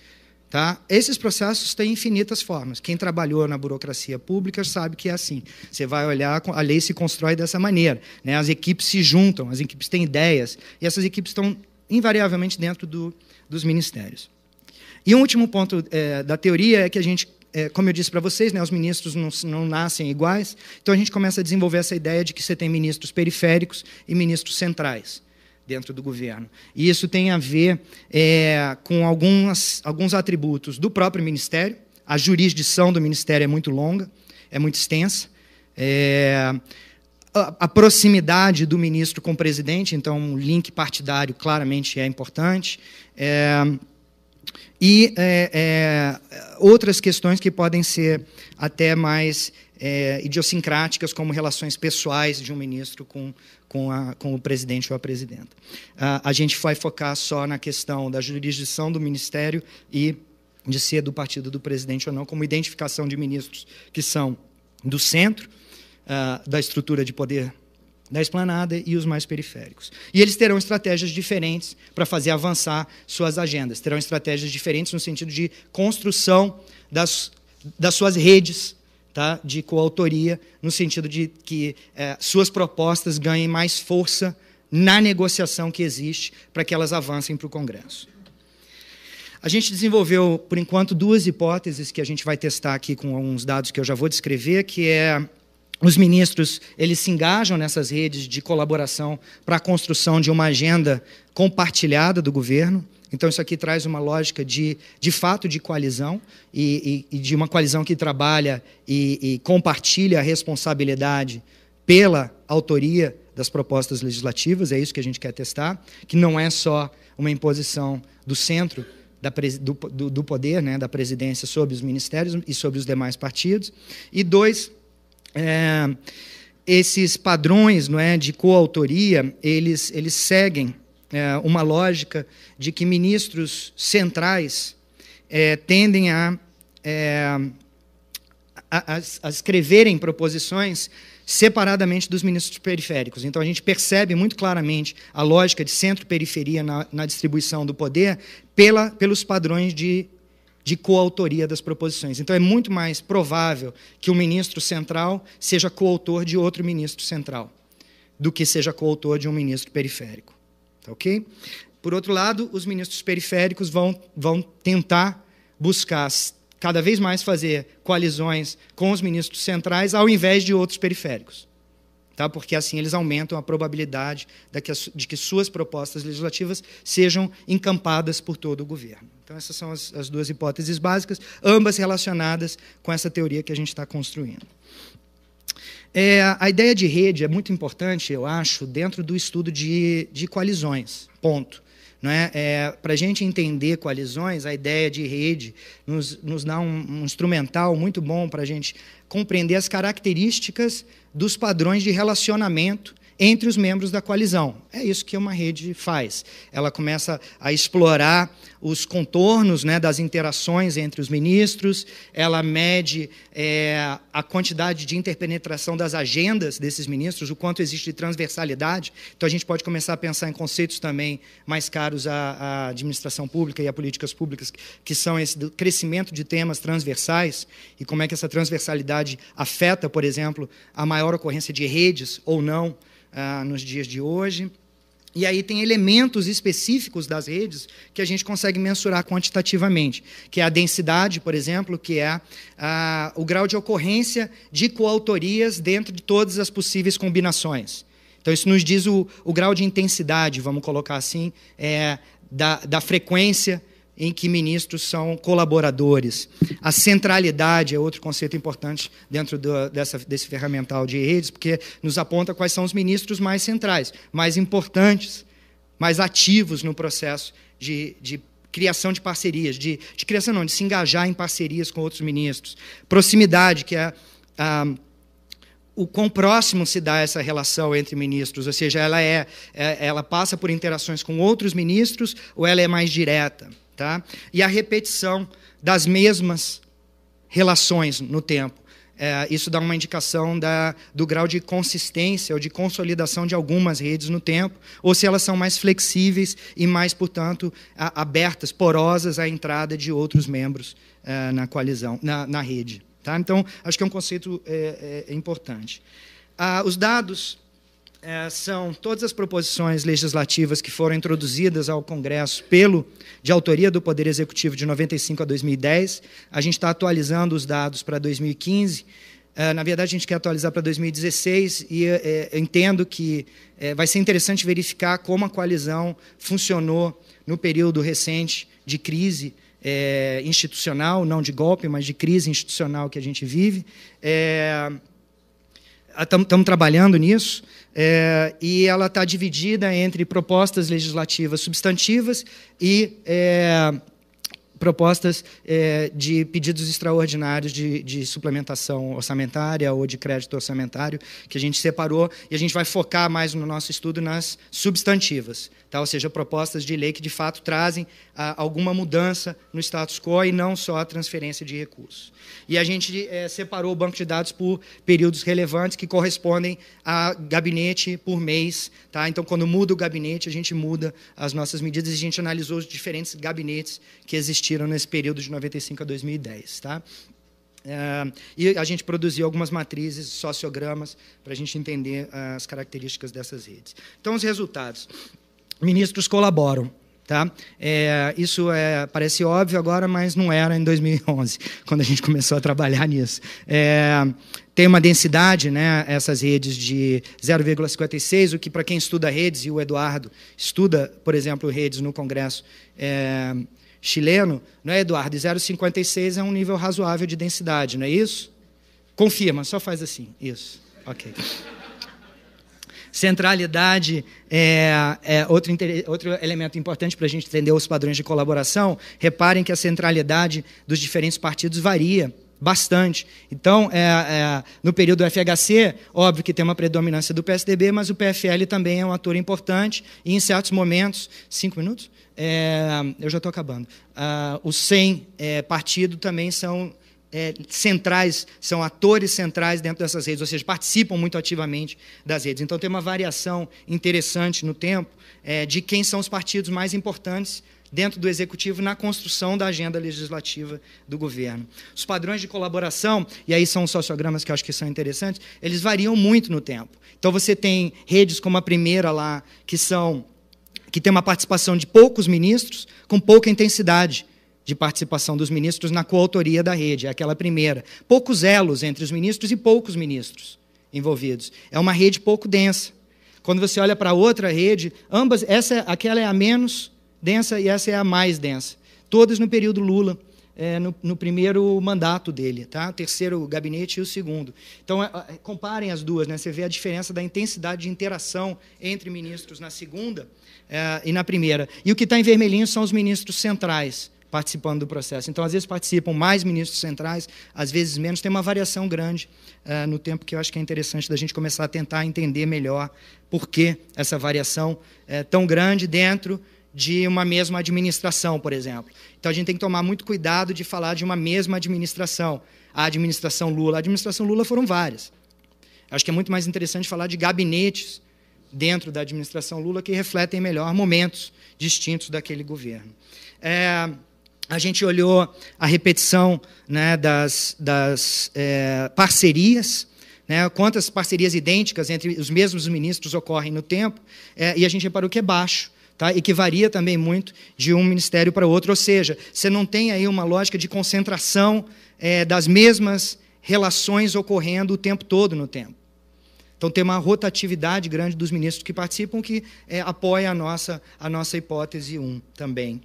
Tá? Esses processos têm infinitas formas. Quem trabalhou na burocracia pública sabe que é assim. Você vai olhar, a lei se constrói dessa maneira. Né? As equipes se juntam, as equipes têm ideias, e essas equipes estão invariavelmente dentro do, dos ministérios. E um último ponto é, da teoria é que a gente é, como eu disse para vocês, né, os ministros não, não nascem iguais, então a gente começa a desenvolver essa ideia de que você tem ministros periféricos e ministros centrais dentro do governo. E isso tem a ver é, com algumas, alguns atributos do próprio ministério. A jurisdição do ministério é muito longa, é muito extensa. É, a, a proximidade do ministro com o presidente, então um link partidário claramente é importante. É, e é, é, outras questões que podem ser até mais é, idiosincráticas, como relações pessoais de um ministro com, com, a, com o presidente ou a presidenta. A, ah, a gente vai focar só na questão da jurisdição do ministério e de ser do partido do presidente ou não, como identificação de ministros que são do centro uh, da estrutura de poder da esplanada e os mais periféricos. E eles terão estratégias diferentes para fazer avançar suas agendas, terão estratégias diferentes no sentido de construção das, das suas redes tá, de coautoria, no sentido de que é, suas propostas ganhem mais força na negociação que existe para que elas avancem para o Congresso. A gente desenvolveu, por enquanto, duas hipóteses que a gente vai testar aqui com alguns dados que eu já vou descrever, que é os ministros eles se engajam nessas redes de colaboração para a construção de uma agenda compartilhada do governo. Então, isso aqui traz uma lógica de, de fato de coalizão e, e, e de uma coalizão que trabalha e, e compartilha a responsabilidade pela autoria das propostas legislativas. É isso que a gente quer testar, que não é só uma imposição do centro da, do, do, do poder, né, da presidência sobre os ministérios e sobre os demais partidos. E dois, é, esses padrões não é, de coautoria, eles, eles seguem é, uma lógica de que ministros centrais é, tendem é, a, a, a escreverem proposições separadamente dos ministros periféricos. Então a gente percebe muito claramente a lógica de centro-periferia na, na, distribuição do poder pela, pelos padrões de de coautoria das proposições. Então é muito mais provável que o um ministro central seja coautor de outro ministro central do que seja coautor de um ministro periférico. Tá OK? Por outro lado, os ministros periféricos vão, vão tentar buscar cada vez mais fazer coalizões com os ministros centrais ao invés de outros periféricos tá? porque assim eles aumentam a probabilidade de que suas propostas legislativas sejam encampadas por todo o governo. Então, essas são as, as duas hipóteses básicas, ambas relacionadas com essa teoria que a gente está construindo. É, a ideia de rede é muito importante, eu acho, dentro do estudo de, de coalizões, ponto. É? É, Para a gente entender coalizões, a ideia de rede nos, nos dá um, um instrumental muito bom para a gente compreender as características dos padrões de relacionamento entre os membros da coalizão. É isso que uma rede faz. Ela começa a explorar os contornos né, das interações entre os ministros, ela mede é, a quantidade de interpenetração das agendas desses ministros, o quanto existe de transversalidade. Então, a gente pode começar a pensar em conceitos também mais caros à, à administração pública e a políticas públicas, que são esse crescimento de temas transversais e como é que essa transversalidade afeta, por exemplo, a maior ocorrência de redes ou não ah, nos dias de hoje. E aí tem elementos específicos das redes que a gente consegue mensurar quantitativamente, que é a densidade, por exemplo, que é ah, o grau de ocorrência de coautorias dentro de todas as possíveis combinações. Então isso nos diz o, o grau de intensidade, vamos colocar assim, é, da, da frequência em que ministros são colaboradores. A centralidade é outro conceito importante dentro do, dessa, desse ferramental de redes, porque nos aponta quais são os ministros mais centrais, mais importantes, mais ativos no processo de, de criação de parcerias, de, de, criação não, de se engajar em parcerias com outros ministros. Proximidade, que é ah, o quão próximo se dá essa relação entre ministros, ou seja, ela é, é ela passa por interações com outros ministros ou ela é mais direta tá? E a repetição das mesmas relações no tempo. É, isso dá uma indicação da, do grau de consistência ou de consolidação de algumas redes no tempo, ou se elas são mais flexíveis e mais, portanto, a, abertas, porosas à entrada de outros membros é, na coalizão, na, na rede. Tá? Então, acho que é um conceito é, é, é importante. Ah, os dados é, são todas as proposições legislativas que foram introduzidas ao Congresso pelo de autoria do Poder Executivo de 95 a 2010. A gente está atualizando os dados para 2015. É, na verdade, a gente quer atualizar para 2016 e é, é entendo que é, vai ser interessante verificar como a coalizão funcionou no período recente de crise institucional, não de golpe, mas de crise institucional que a gente vive. Estamos trabalhando nisso. É, e ela está dividida entre propostas legislativas substantivas e é, propostas é, de pedidos extraordinários de, de, suplementação orçamentária ou de crédito orçamentário, que a gente separou, e a gente vai focar mais no nosso estudo nas substantivas. Tá? Ou seja, propostas de lei que de fato trazem a, ah, alguma mudança no status quo e não só a transferência de recursos. E a gente é, separou o banco de dados por períodos relevantes que correspondem a gabinete por mês. Tá? Então, quando muda o gabinete, a gente muda as nossas medidas e a gente analisou os diferentes gabinetes que existiram nesse período de 95 a 2010. Tá? Uh, e a gente produziu algumas matrizes, sociogramas, para a gente entender ah, as características dessas redes. Então, os resultados ministros colaboram. Tá? É, isso é, parece óbvio agora, mas não era em 2011, quando a gente começou a trabalhar nisso. É, tem uma densidade, né, essas redes de 0,56, o que para quem estuda redes, e o Eduardo estuda, por exemplo, redes no Congresso é, chileno, não é, Eduardo? 0,56 é um nível razoável de densidade, não é isso? Confirma, só faz assim, isso. Ok. Centralidade é, é outro, outro elemento importante para a gente entender os padrões de colaboração. Reparem que a centralidade dos diferentes partidos varia bastante. Então, é, é, no período do FHC, óbvio que tem uma predominância do PSDB, mas o PFL também é um ator importante e, em certos momentos, cinco minutos, é, eu já estou acabando. Ah, os 100 é, partido também são é, centrais, são atores centrais dentro dessas redes, ou seja, participam muito ativamente das redes. Então tem uma variação interessante no tempo é, de quem são os partidos mais importantes dentro do executivo na construção da agenda legislativa do governo. Os padrões de colaboração, e aí são os sociogramas que eu acho que são interessantes, eles variam muito no tempo. Então você tem redes como a primeira lá, que são que tem uma participação de poucos ministros com pouca intensidade de participação dos ministros na coautoria da rede, é aquela primeira. Poucos elos entre os ministros e poucos ministros envolvidos. É uma rede pouco densa. Quando você olha para outra rede, ambas, essa, aquela é a menos densa e essa é a mais densa. Todas no período Lula, é, no, no, primeiro mandato dele, tá? O terceiro gabinete e o segundo. Então, é, é, comparem as duas, né? Você vê a diferença da intensidade de interação entre ministros na segunda eh, e na primeira. E o que está em vermelhinho são os ministros centrais participando do processo. Então, às vezes participam mais ministros centrais, às vezes menos. Tem uma variação grande uh, no tempo que eu acho que é interessante da gente começar a tentar entender melhor por que essa variação é tão grande dentro de uma mesma administração, por exemplo. Então, a gente tem que tomar muito cuidado de falar de uma mesma administração. A administração Lula. A administração Lula foram várias. Acho que é muito mais interessante falar de gabinetes dentro da administração Lula que refletem melhor momentos distintos daquele governo. É a gente olhou a repetição né, das, das é, parcerias, né, quantas parcerias idênticas entre os mesmos ministros ocorrem no tempo, é, e a gente reparou que é baixo. Tá? e que varia também muito de um ministério para outro, ou seja, você não tem aí uma lógica de concentração é, das mesmas relações ocorrendo o tempo todo no tempo. Então tem uma rotatividade grande dos ministros que participam que é, apoia a nossa, a nossa hipótese 1 também.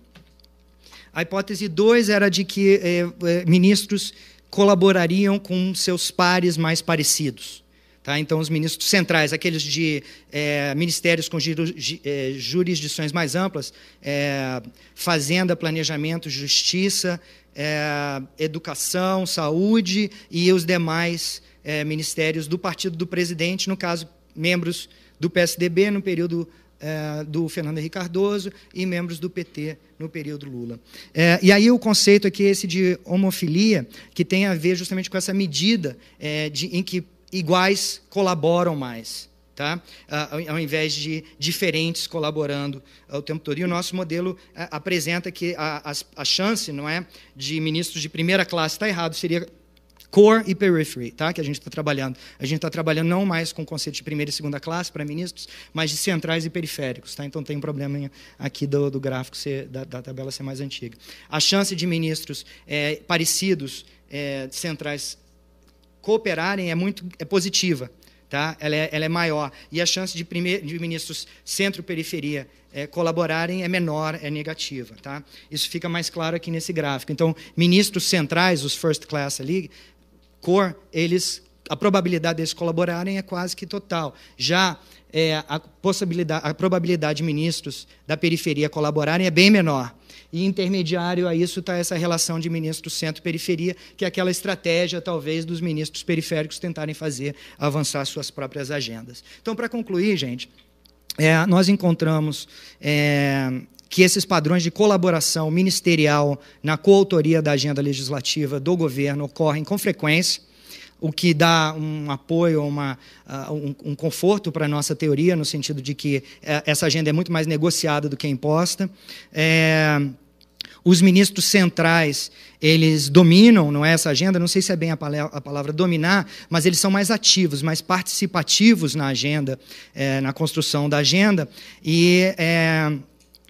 A hipótese 2 era de que eh, eh, ministros colaborariam com seus pares mais parecidos. Tá? Então, os ministros centrais, aqueles de eh, ministérios com eh, jurisdições mais amplas, eh, Fazenda, Planejamento, Justiça, eh, Educação, Saúde e os demais ministérios do partido do presidente, no caso, membros do PSDB no período é, do Fernando Henrique Cardoso e membros do PT no período Lula. É, e aí o conceito aqui é esse de homofilia, que tem a ver justamente com essa medida é, de, em que iguais colaboram mais. Tá? ao invés de diferentes colaborando o tempo todo. E o nosso modelo apresenta que a, a, a chance não é de ministros de primeira classe, está errado, seria Core e periphery, tá? que a gente está trabalhando. A gente está trabalhando não mais com o conceito de primeira e segunda classe para ministros, mas de centrais e periféricos. Tá? Então tem um problema aqui do, do gráfico, ser, da, da, tabela ser mais antiga. A chance de ministros é, parecidos, é, centrais, cooperarem é muito é positiva. Tá? Ela, é, ela é maior. E a chance de, primeir, de ministros centro-periferia é, colaborarem é menor, é negativa. Tá? Isso fica mais claro aqui nesse gráfico. Então, ministros centrais, os first class ali, cor, eles a probabilidade deles colaborarem é quase que total. Já é, a, possibilidade, a probabilidade de ministros da periferia colaborarem é bem menor. E intermediário a isso está essa relação de ministro centro-periferia, que é aquela estratégia, talvez, dos ministros periféricos tentarem fazer avançar suas próprias agendas. Então, para concluir, gente, é, nós encontramos é, que esses padrões de colaboração ministerial na coautoria da agenda legislativa do governo ocorrem com frequência, o que dá um apoio, uma, uh, um, um, conforto para a nossa teoria, no sentido de que uh, essa agenda é muito mais negociada do que imposta. É, os ministros centrais, eles dominam não é, essa agenda, não sei se é bem a, a palavra dominar, mas eles são mais ativos, mais participativos na agenda, é, na construção da agenda. E. É,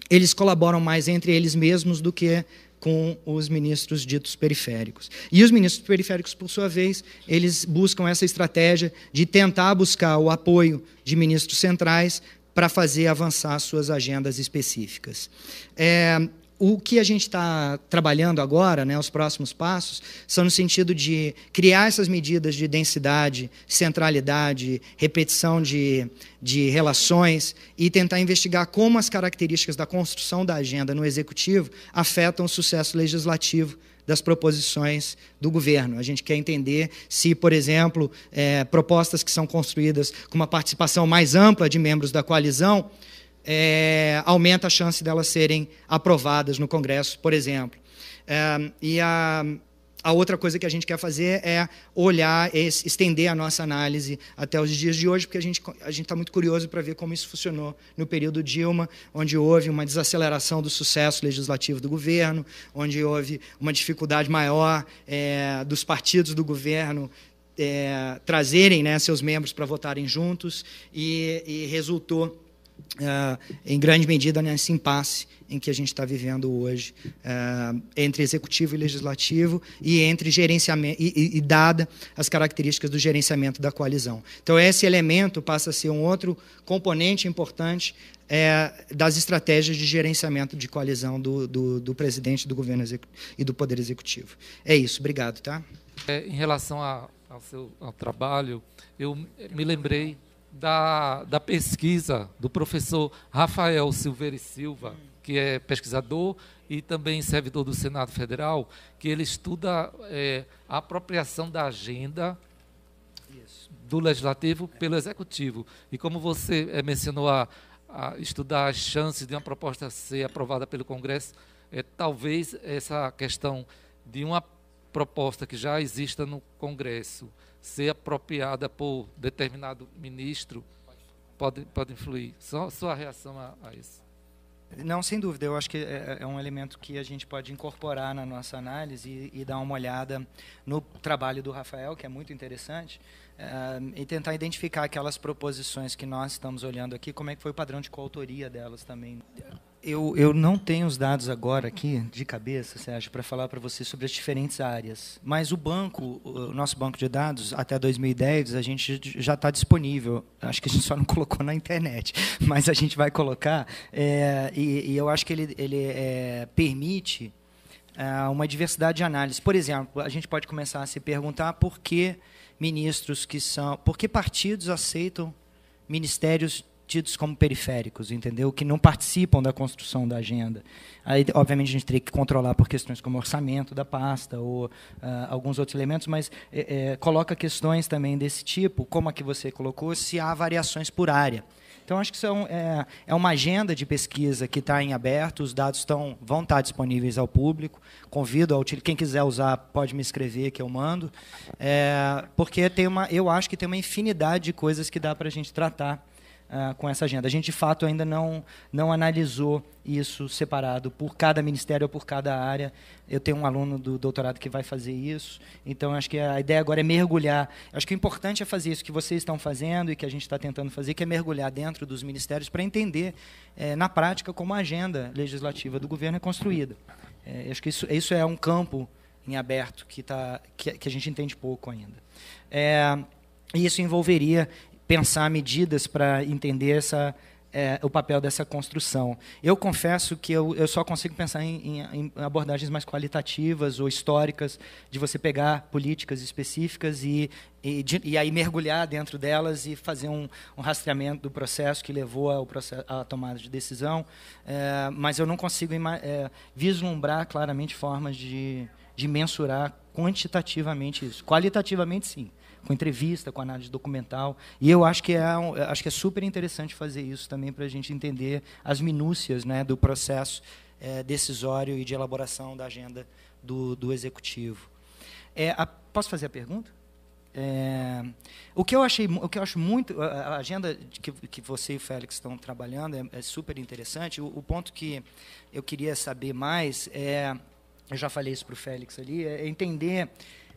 eles colaboram mais entre eles mesmos do que com os ministros ditos periféricos. E os ministros periféricos, por sua vez, eles buscam essa estratégia de tentar buscar o apoio de ministros centrais para fazer avançar suas agendas específicas. É, o que a gente está trabalhando agora, né, os próximos passos, são no sentido de criar essas medidas de densidade, centralidade, repetição de, de relações e tentar investigar como as características da construção da agenda no executivo afetam o sucesso legislativo das proposições do governo. A gente quer entender se, por exemplo, é, propostas que são construídas com uma participação mais ampla de membros da coalizão é, aumenta a chance delas serem aprovadas no Congresso, por exemplo. É, e a, a outra coisa que a gente quer fazer é olhar, estender a nossa análise até os dias de hoje, porque a gente a está muito curioso para ver como isso funcionou no período Dilma, onde houve uma desaceleração do sucesso legislativo do governo, onde houve uma dificuldade maior é, dos partidos do governo é, trazerem né, seus membros para votarem juntos, e, e resultou uh, em grande medida nesse impasse em que a gente está vivendo hoje uh, entre executivo e legislativo e entre gerenciamento e, e, e, dada as características do gerenciamento da coalizão. Então esse elemento passa a ser um outro componente importante uh, das estratégias de gerenciamento de coalizão do, do, do presidente do governo e do poder executivo. É isso, obrigado, tá? É, em relação a, ao seu ao trabalho, eu me lembrei da, da pesquisa do professor Rafael Silveira e Silva, que é pesquisador e também servidor do Senado Federal, que ele estuda é, a apropriação da agenda do legislativo pelo executivo. E como você é, mencionou a, a, estudar as chances de uma proposta ser aprovada pelo Congresso, é, talvez essa questão de uma proposta que já exista no Congresso ser apropriada por determinado ministro pode, pode influir. Só sua reação a, a isso. Não, sem dúvida. Eu acho que é, é, é, um elemento que a gente pode incorporar na nossa análise e, e dar uma olhada no trabalho do Rafael, que é muito interessante, eh, e tentar identificar aquelas proposições que nós estamos olhando aqui, como é que foi o padrão de coautoria delas também eu, eu não tenho os dados agora aqui de cabeça, Sérgio, para falar para você sobre as diferentes áreas. Mas o banco, o nosso banco de dados, até 2010, a gente já está disponível. Acho que a gente só não colocou na internet, mas a gente vai colocar. É, e, e, eu acho que ele, ele é, permite é, uma diversidade de análises. Por exemplo, a gente pode começar a se perguntar por que ministros que são. Por que partidos aceitam ministérios tidos como periféricos, entendeu? Que não participam da construção da agenda. Aí, obviamente, a gente teria que controlar por questões como orçamento da pasta ou uh, alguns outros elementos, mas é, é, coloca questões também desse tipo, como a que você colocou, se há variações por área. Então, acho que são é, é, é, uma agenda de pesquisa que está em aberto, os dados estão, vão estar disponíveis ao público. Convido a quem quiser usar, pode me escrever que eu mando. É, porque tem uma, eu acho que tem uma infinidade de coisas que dá para a gente tratar uh, com essa agenda. A gente, de fato, ainda não, não analisou isso separado por cada ministério ou por cada área. Eu tenho um aluno do doutorado que vai fazer isso, então acho que a ideia agora é mergulhar. Acho que o importante é fazer isso que vocês estão fazendo e que a gente está tentando fazer, que é mergulhar dentro dos ministérios para entender, eh, na prática, como a agenda legislativa do governo é construída. Eh, acho que isso, isso é um campo em aberto que, tá, que, que a gente entende pouco ainda. É, e isso envolveria pensar medidas para entender essa, é, o papel dessa construção. Eu confesso que eu, eu só consigo pensar em, em, em, abordagens mais qualitativas ou históricas, de você pegar políticas específicas e, e, de, e aí mergulhar dentro delas e fazer um, um rastreamento do processo que levou ao processo, à tomada de decisão. É, mas eu não consigo é, vislumbrar claramente formas de, de mensurar quantitativamente isso. Qualitativamente, sim com entrevista, com análise documental. E eu acho que é, acho que é super interessante fazer isso também para a gente entender as minúcias né, do processo é, decisório e de elaboração da agenda do, do executivo. É, a, posso fazer a pergunta? É, o que eu achei, o que eu acho muito, a agenda que, que você e o Félix estão trabalhando é, é super interessante. O, o, ponto que eu queria saber mais é, eu já falei isso para o Félix ali, é, é entender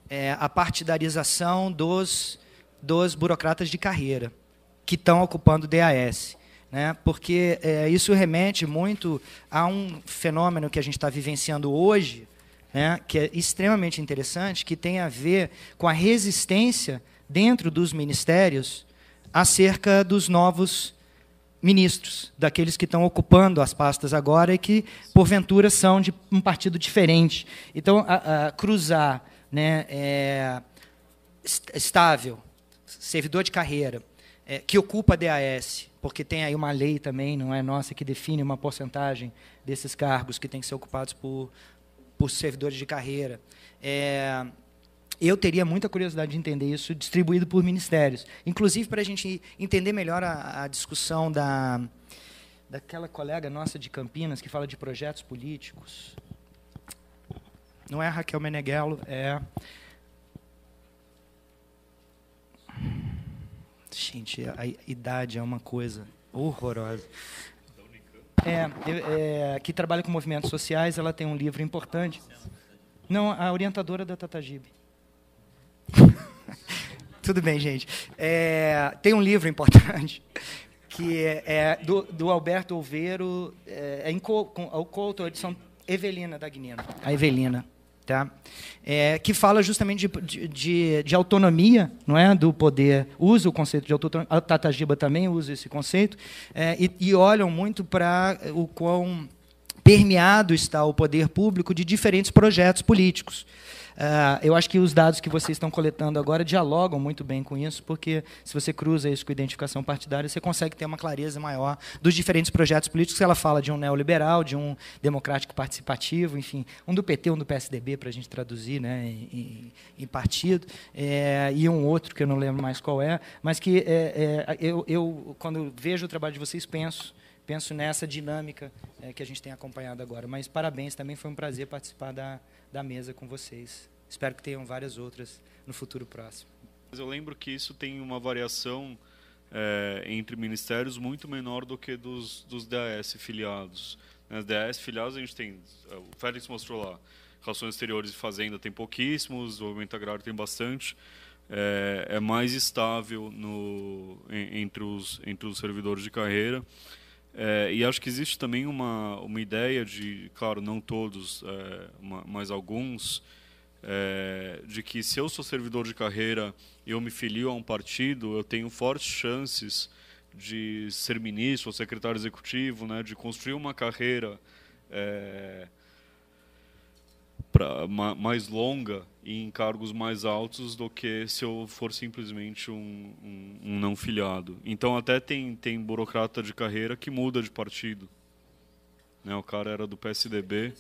é, a partidarização dos, dos burocratas de carreira que estão ocupando o DAS. Né? Porque é, isso remete muito a um fenômeno que a gente está vivenciando hoje, né? que é extremamente interessante, que tem a ver com a resistência dentro dos ministérios acerca dos novos ministros, daqueles que estão ocupando as pastas agora e que, porventura, são de um partido diferente. Então, a, a cruzar né, é, estável, servidor de carreira, é, que ocupa a DAS, porque tem aí uma lei também, não é nossa, que define uma porcentagem desses cargos que têm que ser ocupados por, por servidores de carreira. É, eu teria muita curiosidade de entender isso distribuído por ministérios, inclusive para a gente entender melhor a, a discussão da, daquela colega nossa de Campinas que fala de projetos políticos. Não é Raquel Meneghello, é. Gente, a idade é uma coisa horrorosa. É, é, que trabalha com movimentos sociais, ela tem um livro importante. Não, a orientadora da Tatagibe. Tudo bem, gente. É, tem um livro importante que é, é, do, do Alberto Oveiro, é, é em co, com, o co edição Evelina da Guinino. A Evelina tá? É, que fala justamente de, de, de, autonomia não é? do poder. Usa o conceito de autonomia. A Tatagiba também usa esse conceito. É, e, e olham muito para o quão permeado está o poder público de diferentes projetos políticos. Uh, eu acho que os dados que vocês estão coletando agora dialogam muito bem com isso, porque se você cruza isso com identificação partidária, você consegue ter uma clareza maior dos diferentes projetos políticos. Ela fala de um neoliberal, de um democrático participativo, enfim, um do PT, um do PSDB, para a gente traduzir né, em, em partido, é, e um outro que eu não lembro mais qual é, mas que é, é, eu, eu, quando vejo o trabalho de vocês, penso penso nessa dinâmica é, que a gente tem acompanhado agora. Mas parabéns, também foi um prazer participar da, da mesa com vocês. Espero que tenham várias outras no futuro próximo. Eu lembro que isso tem uma variação é, entre ministérios muito menor do que dos, dos DAS filiados. Nas né? DAS filiados a gente tem, eh, o Félix mostrou lá, Relações Exteriores e Fazenda tem pouquíssimos, Desenvolvimento Agrário tem bastante, é, é mais estável no, entre, os, entre os servidores de carreira. É, e acho que existe também uma, uma ideia de, claro, não todos, é, mas alguns, é, de que se eu sou servidor de carreira e eu me filio a um partido, eu tenho fortes chances de ser ministro ou secretário executivo, né, de construir uma carreira é, pra, ma, mais longa e em cargos mais altos do que se eu for simplesmente um, um, um não filiado. Então até tem, tem burocrata de carreira que muda de partido. Né? O cara era do PSDB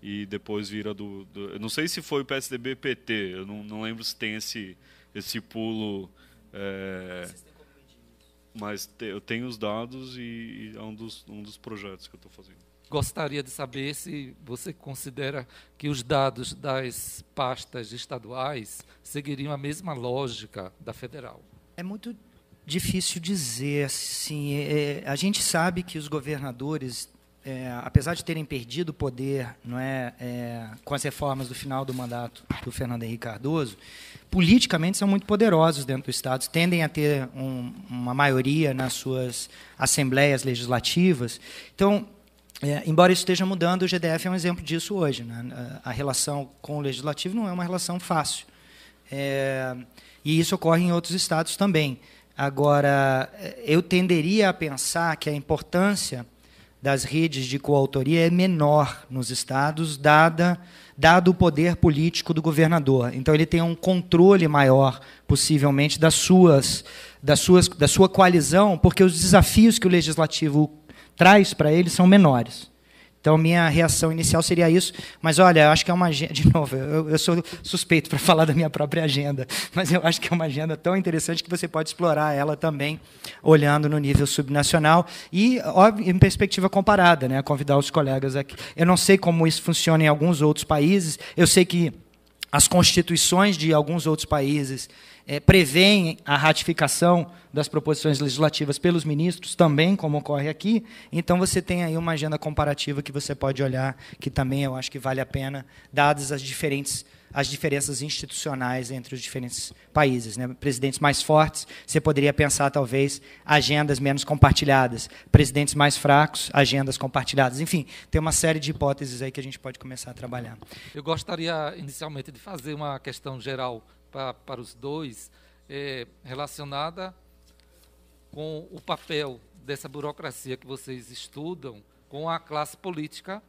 e depois vira do, do eu não sei se foi o PSDB PT, eu não, não lembro se tem esse esse pulo. É, mas te, eu tenho os dados e, e é um dos, um dos projetos que eu estou fazendo gostaria de saber se você considera que os dados das pastas estaduais seguiriam a mesma lógica da federal. É muito difícil dizer. Assim, é, é, a gente sabe que os governadores, é, apesar de terem perdido o poder não é, é, com as reformas do final do mandato do Fernando Henrique Cardoso, politicamente são muito poderosos dentro do Estado, tendem a ter um, uma maioria nas suas assembleias legislativas. Então, é, embora isso esteja mudando, o GDF é um exemplo disso hoje. Né? A relação com o legislativo não é uma relação fácil. É, e isso ocorre em outros estados também. Agora, é, eu tenderia a pensar que a importância das redes de coautoria é menor nos estados, dada, dado o poder político do governador. Então, ele tem um controle maior, possivelmente, das suas, das suas, da sua coalizão, porque os desafios que o legislativo traz para eles são menores. Então, minha reação inicial seria isso. Mas, olha, eu acho que é uma agenda. De novo, eu, eu sou suspeito para falar da minha própria agenda, mas eu acho que é uma agenda tão interessante que você pode explorar ela também, olhando no nível subnacional e óbvio, em perspectiva comparada, né? convidar os colegas aqui. Eu não sei como isso funciona em alguns outros países, eu sei que as constituições de alguns outros países é, prevêem a ratificação das proposições legislativas pelos ministros, também, como ocorre aqui. Então, você tem aí uma agenda comparativa que você pode olhar, que também eu acho que vale a pena, dadas as diferentes as diferenças institucionais entre os diferentes países. Né? Presidentes mais fortes, você poderia pensar, talvez, agendas menos compartilhadas. Presidentes mais fracos, agendas compartilhadas. Enfim, tem uma série de hipóteses aí que a gente pode começar a trabalhar. Eu gostaria, inicialmente, de fazer uma questão geral para os dois é, relacionada com o papel dessa burocracia que vocês estudam com a classe política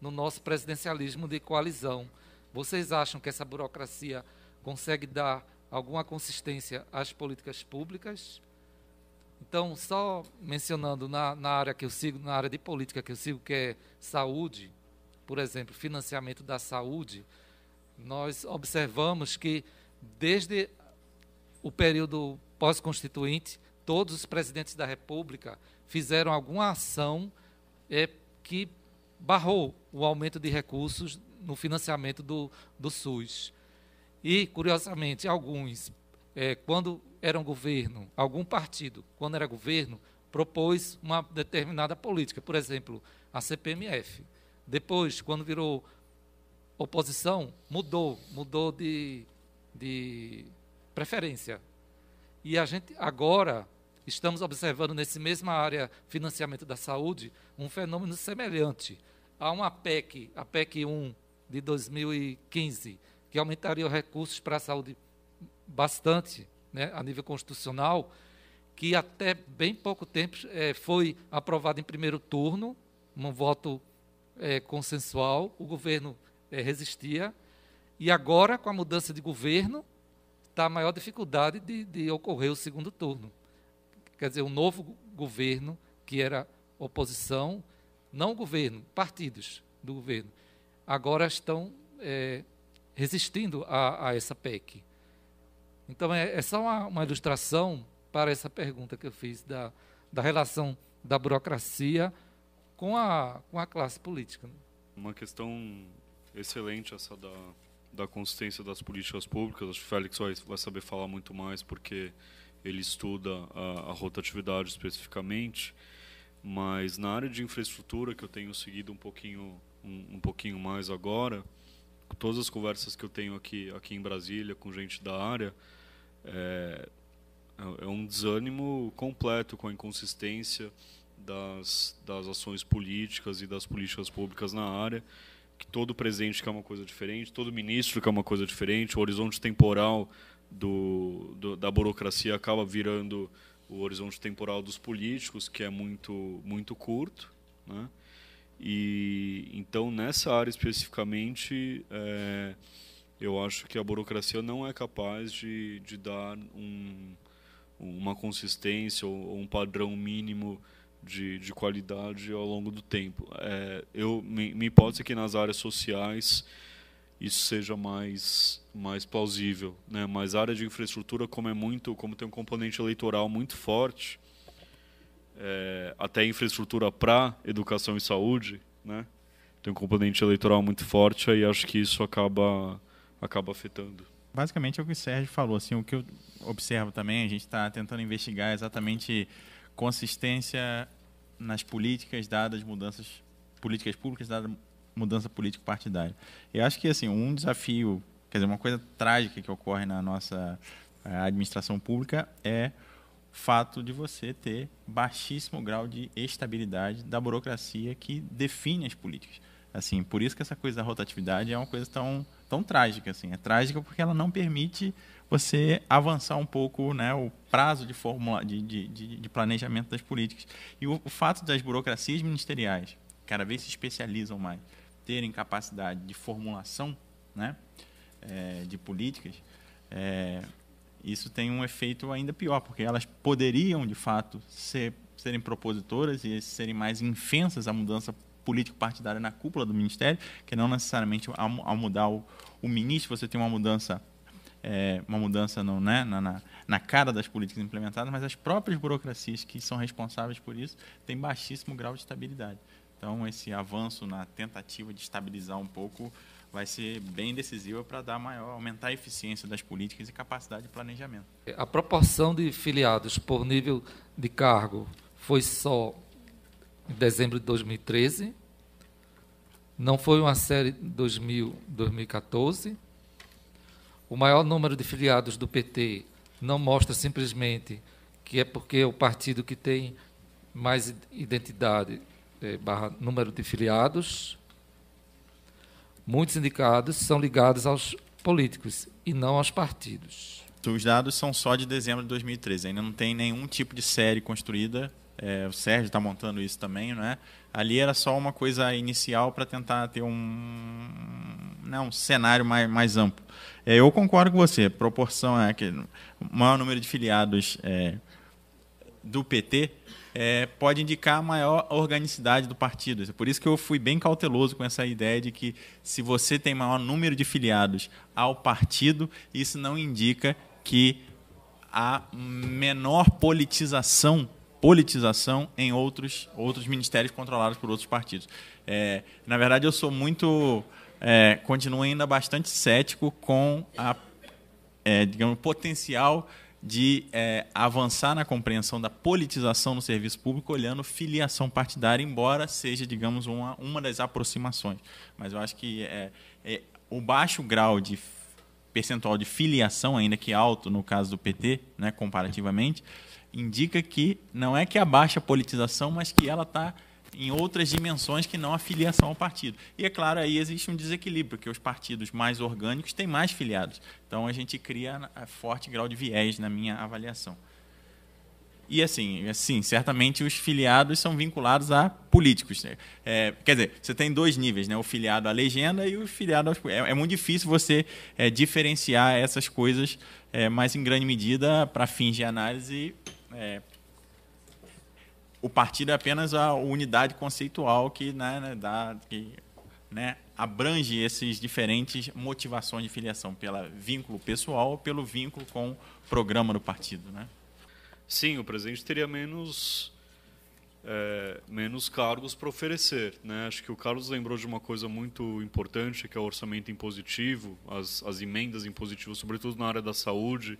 no nosso presidencialismo de coalizão. Vocês acham que essa burocracia consegue dar alguma consistência às políticas públicas? Então, só mencionando na, na área que eu sigo, na área de política que eu sigo, que é saúde, por exemplo, financiamento da saúde, nós observamos que desde o período pós-constituinte, todos os presidentes da República fizeram alguma ação é, que barrou o aumento de recursos no financiamento do, do SUS. E, curiosamente, alguns, é, quando eram governo, algum partido, quando era governo, propôs uma determinada política, por exemplo, a CPMF. Depois, quando virou oposição, mudou, mudou de, de preferência. E a gente agora estamos observando nesse mesma área financiamento da saúde um fenômeno semelhante a uma PEC, a PEC 1 de 2015, que aumentaria os recursos para a saúde bastante, né, a nível constitucional, que até bem pouco tempo é, foi aprovado em primeiro turno, um voto é, consensual, o governo é, resistia e agora, com a mudança de governo, está a maior dificuldade de, de ocorrer o segundo turno. Quer dizer, o um novo governo, que era oposição, não governo, partidos do governo, agora estão é, resistindo a, a, essa PEC. Então, é, é só uma, uma, ilustração para essa pergunta que eu fiz da, da relação da burocracia com a, com a classe política. Né? Uma questão excelente essa da da consistência das políticas públicas. Acho que o Félix vai, vai saber falar muito mais, porque ele estuda a, a, rotatividade especificamente. Mas na área de infraestrutura, que eu tenho seguido um pouquinho, um, um pouquinho mais agora, todas as conversas que eu tenho aqui, aqui em Brasília com gente da área, é, é, é um desânimo completo com a inconsistência das, das ações políticas e das políticas públicas na área que todo presidente quer uma coisa diferente, todo ministro quer uma coisa diferente, o horizonte temporal do, do, da burocracia acaba virando o horizonte temporal dos políticos, que é muito, muito curto. Né? E então nessa área especificamente, é, eu acho que a burocracia não é capaz de, de dar um, uma consistência ou, ou um padrão mínimo de, de qualidade ao longo do tempo. É, eu, minha hipótese é que nas áreas sociais isso seja mais mais plausível, né? Mas a área de infraestrutura, como é muito, como tem um componente eleitoral muito forte, é, até infraestrutura para educação e saúde, né? Tem um componente eleitoral muito forte, aí acho que isso acaba acaba afetando. Basicamente é o que o Sérgio falou, assim, o que eu observo também, a gente está tentando investigar exatamente consistência nas políticas dadas mudanças políticas públicas dada mudança político partidária. Eu acho que assim um desafio, quer dizer, uma coisa trágica que ocorre na nossa eh, administração pública é o fato de você ter baixíssimo grau de estabilidade da burocracia que define as políticas. Assim, por isso que essa coisa da rotatividade é uma coisa tão tão trágica assim. É trágica porque ela não permite você avançar um pouco né, o prazo de, formula, de, de, de planejamento das políticas. E o, o fato das burocracias ministeriais cada vez se especializam mais, terem capacidade de formulação né, é, de políticas, é, isso tem um efeito ainda pior, porque elas poderiam, de fato, ser, serem propositoras e serem mais infensas à mudança político-partidária na cúpula do Ministério, que não necessariamente ao, ao mudar o, o, ministro você tem uma mudança é, uma mudança no, né, na, na, na, cara das políticas implementadas, mas as próprias burocracias que são responsáveis por isso têm baixíssimo grau de estabilidade. Então, esse avanço na tentativa de estabilizar um pouco vai ser bem decisiva para dar maior, aumentar a eficiência das políticas e capacidade de planejamento. A proporção de filiados por nível de cargo foi só em dezembro de 2013, não foi uma série 2000, 2014 o maior número de filiados do PT não mostra simplesmente que é porque é o partido que tem mais identidade é, barra número de filiados, muitos indicados são ligados aos políticos e não aos partidos. Os dados são só de dezembro de 2013, ainda não tem nenhum tipo de série construída é, o Sérgio está montando isso também, é? Ali era só uma coisa inicial para tentar ter um, né, um cenário mais, mais amplo. É, eu concordo com você, proporção é que o maior número de filiados é, do PT é, pode indicar a maior organicidade do partido. Por isso que eu fui bem cauteloso com essa ideia de que se você tem maior número de filiados ao partido, isso não indica que a menor politização politização em outros, outros ministérios controlados por outros partidos. É, na verdade, eu sou muito. É, continuo ainda bastante cético com a é, digamos, potencial de é, avançar na compreensão da politização no serviço público, olhando filiação partidária, embora seja, digamos, uma, uma das aproximações. Mas eu acho que é, é, o baixo grau de percentual de filiação, ainda que alto no caso do PT, né, comparativamente, indica que não é que abaixa a politização, mas que ela está em outras dimensões que não a filiação ao partido. E é claro, aí existe um desequilíbrio, porque os partidos mais orgânicos têm mais filiados. Então a gente cria forte grau de viés na minha avaliação. E assim, assim, certamente os filiados são vinculados a políticos. Né? É, quer dizer, você tem dois níveis, né? o filiado à legenda e o filiado aos. É, é muito difícil você é, diferenciar essas coisas, é, mas em grande medida, para fins de análise, é, o partido é apenas a unidade conceitual que, né, né dá, que né, abrange essas diferentes motivações de filiação, pelo vínculo pessoal ou pelo vínculo com o programa do partido. Né? Sim, o presidente teria menos, é, menos cargos para oferecer. Né? Acho que o Carlos lembrou de uma coisa muito importante, que é o orçamento impositivo, as, as emendas impositivas, sobretudo na área da saúde,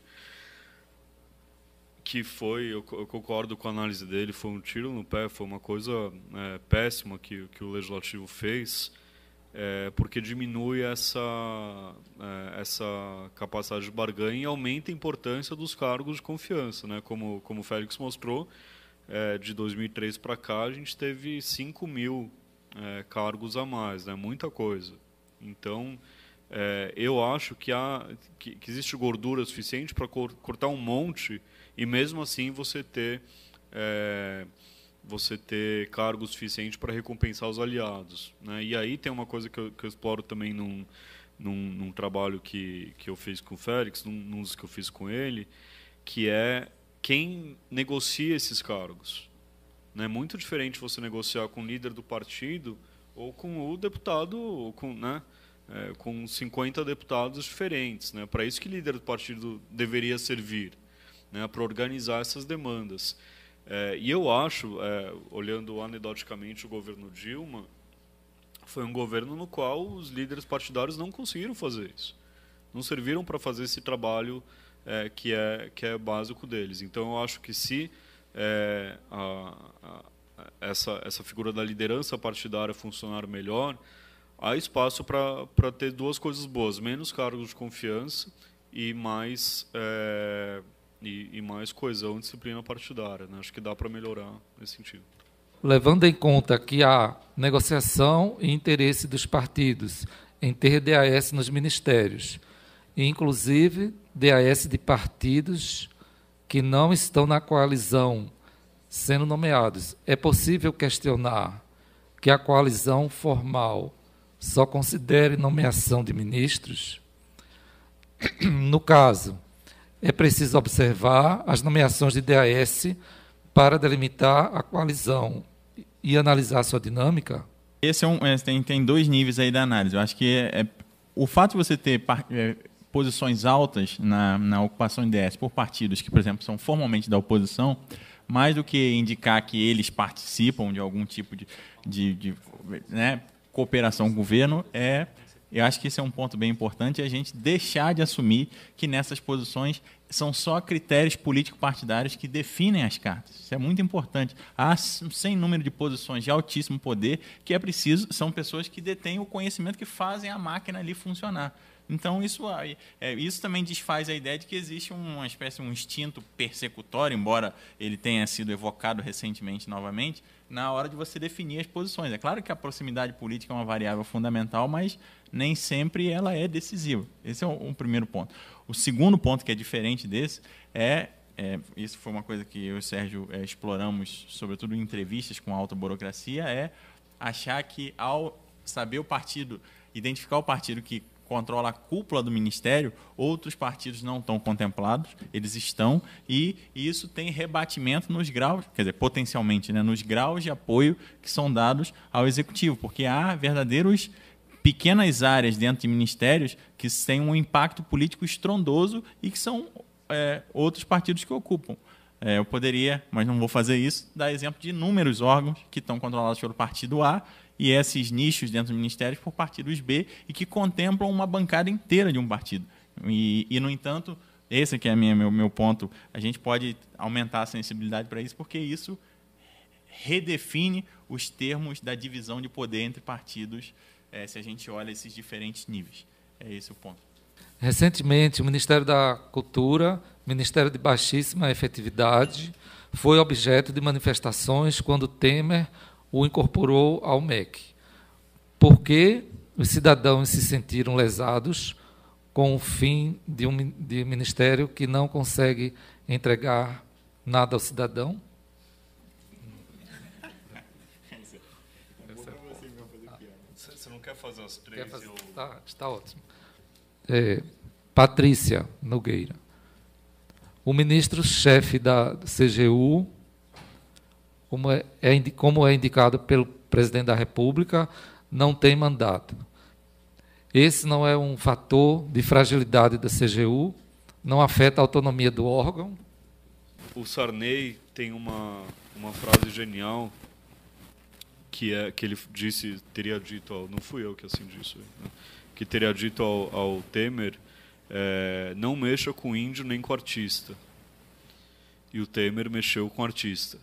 que foi, eu, eu, concordo com a análise dele, foi um tiro no pé, foi uma coisa é, péssima que, que o legislativo fez, é, porque diminui essa, é, essa capacidade de barganha e aumenta a importância dos cargos de confiança. Né? Como, como o Félix mostrou, é, de 2003 para cá, a gente teve 5 mil é, cargos a mais, né? muita coisa. Então, é, eu acho que, há, que, que existe gordura suficiente para cortar um monte e mesmo assim você ter é, você ter cargo suficiente para recompensar os aliados. Né? E aí tem uma coisa que eu, que eu exploro também num, num, num, trabalho que, que eu fiz com o Félix, num, num que eu fiz com ele, que é quem negocia esses cargos. É né? muito diferente você negociar com o líder do partido ou com o deputado, ou com, né? É, com 50 deputados diferentes. Né? Para isso que líder do partido deveria servir né, para organizar essas demandas. É, e eu acho, é, olhando anedoticamente o governo Dilma, foi um governo no qual os líderes partidários não conseguiram fazer isso. Não serviram para fazer esse trabalho é, que, é, que é básico deles. Então, eu acho que se é, a, a, essa, essa figura da liderança partidária funcionar melhor, há espaço para ter duas coisas boas: menos cargos de confiança e mais é, e, e mais coesão e disciplina partidária. Né? Acho que dá para melhorar nesse sentido. Levando em conta que há negociação e interesse dos partidos em ter DAS nos ministérios, inclusive DAS de partidos que não estão na coalizão sendo nomeados, é possível questionar que a coalizão formal só considere nomeação de ministros? No caso, é preciso observar as nomeações de DAS para delimitar a coalizão e analisar sua dinâmica? Esse é um, é, tem, tem dois níveis aí da análise. Eu acho que é, é o fato de você ter é, posições altas na, na ocupação de DAS por partidos que, por exemplo, são formalmente da oposição, mais do que indicar que eles participam de algum tipo de, de, de né, cooperação com o governo, é eu acho que esse é um ponto bem importante, é a gente deixar de assumir que nessas posições são só critérios político-partidários que definem as cartas. Isso é muito importante. Há sem número de posições de altíssimo poder que é preciso, são pessoas que detêm o conhecimento que fazem a máquina ali funcionar. Então, isso, é, isso também desfaz a ideia de que existe uma espécie, um instinto persecutório, embora ele tenha sido evocado recentemente novamente, na hora de você definir as posições. É claro que a proximidade política é uma variável fundamental, mas nem sempre ela é decisiva. Esse é um primeiro ponto. O segundo ponto que é diferente desse é, é isso foi uma coisa que eu e o Sérgio é, exploramos, sobretudo em entrevistas com a alta burocracia, é achar que ao saber o partido, identificar o partido que controla a cúpula do ministério, outros partidos não estão contemplados, eles estão, e isso tem rebatimento nos graus, quer dizer, potencialmente, né, nos graus de apoio que são dados ao executivo, porque há verdadeiros pequenas áreas dentro de ministérios que têm um impacto político estrondoso e que são é, outros partidos que ocupam. É, eu poderia, mas não vou fazer isso, dar exemplo de inúmeros órgãos que estão controlados pelo partido A e esses nichos dentro dos ministérios por partidos B e que contemplam uma bancada inteira de um partido. E, e no entanto, esse que é o meu, meu ponto, a gente pode aumentar a sensibilidade para isso, porque isso redefine os termos da divisão de poder entre partidos, é, se a gente olha esses diferentes níveis. É esse o ponto. Recentemente, o Ministério da Cultura, Ministério de baixíssima efetividade, foi objeto de manifestações quando Temer o incorporou ao MEC. Porque os cidadãos se sentiram lesados com o fim de um de ministério que não consegue entregar nada ao cidadão? Você não quer fazer as três? está tá ótimo. É, Patrícia Nogueira. O ministro-chefe da CGU como é, é como é indicado pelo presidente da República, não tem mandato. Esse não é um fator de fragilidade da CGU, não afeta a autonomia do órgão. O Sarney tem uma, uma frase genial que é que ele disse teria dito ao, não fui eu que assim disse né? que teria dito ao, ao Temer é, não mexa com índio nem com artista e o Temer mexeu com artista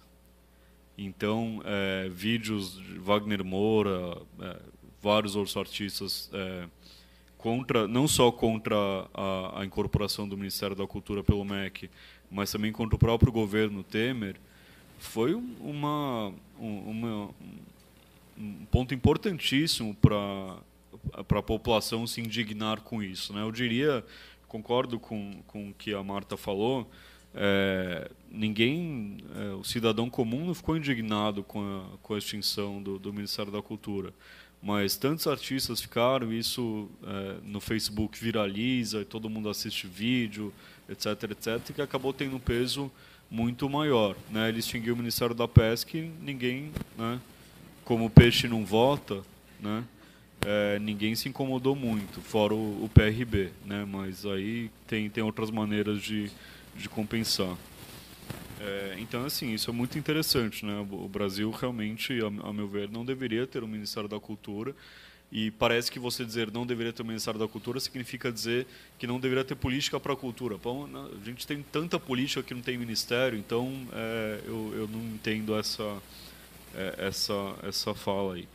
então, é, vídeos de Wagner Moura, é, vários outros artistas é, contra, não só contra a, a, incorporação do Ministério da Cultura pelo MEC, mas também contra o próprio governo Temer, foi uma, uma um ponto importantíssimo para para a população se indignar com isso, né? Eu diria, concordo com com o que a Marta falou. É, ninguém, é, o cidadão comum não ficou indignado com a, com a extinção do, do Ministério da Cultura, mas tantos artistas ficaram, isso é, no Facebook viraliza, e todo mundo assiste vídeo, etc, etc, que acabou tendo um peso muito maior. Né? Ele extinguiu o Ministério da Pesca e ninguém, né, como o peixe não vota, né, é, ninguém se incomodou muito, fora o, o PRB. Né? Mas aí tem, tem outras maneiras de, de compensar. É, então, assim, isso é muito interessante. Né? O Brasil realmente, a, meu ver, não deveria ter um Ministério da Cultura. E parece que você dizer não deveria ter um Ministério da Cultura significa dizer que não deveria ter política para a cultura. Bom, a gente tem tanta política que não tem ministério, então é, eu, eu não entendo essa, é, essa, essa fala aí.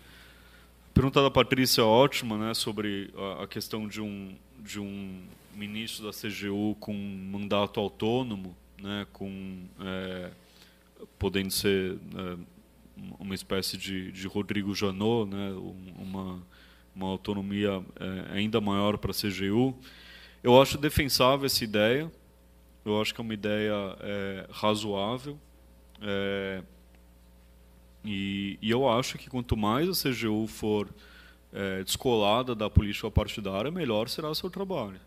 A pergunta da Patrícia é ótima né, sobre a, a questão de um, de um ministro da CGU com mandato autônomo né, com é, podendo ser é, uma espécie de, de Rodrigo Janot, né, uma, uma autonomia é, ainda maior para a CGU. Eu acho defensável essa ideia, eu acho que é uma ideia é, razoável, é, e, e, eu acho que quanto mais a CGU for é, descolada da política partidária, melhor será o seu trabalho.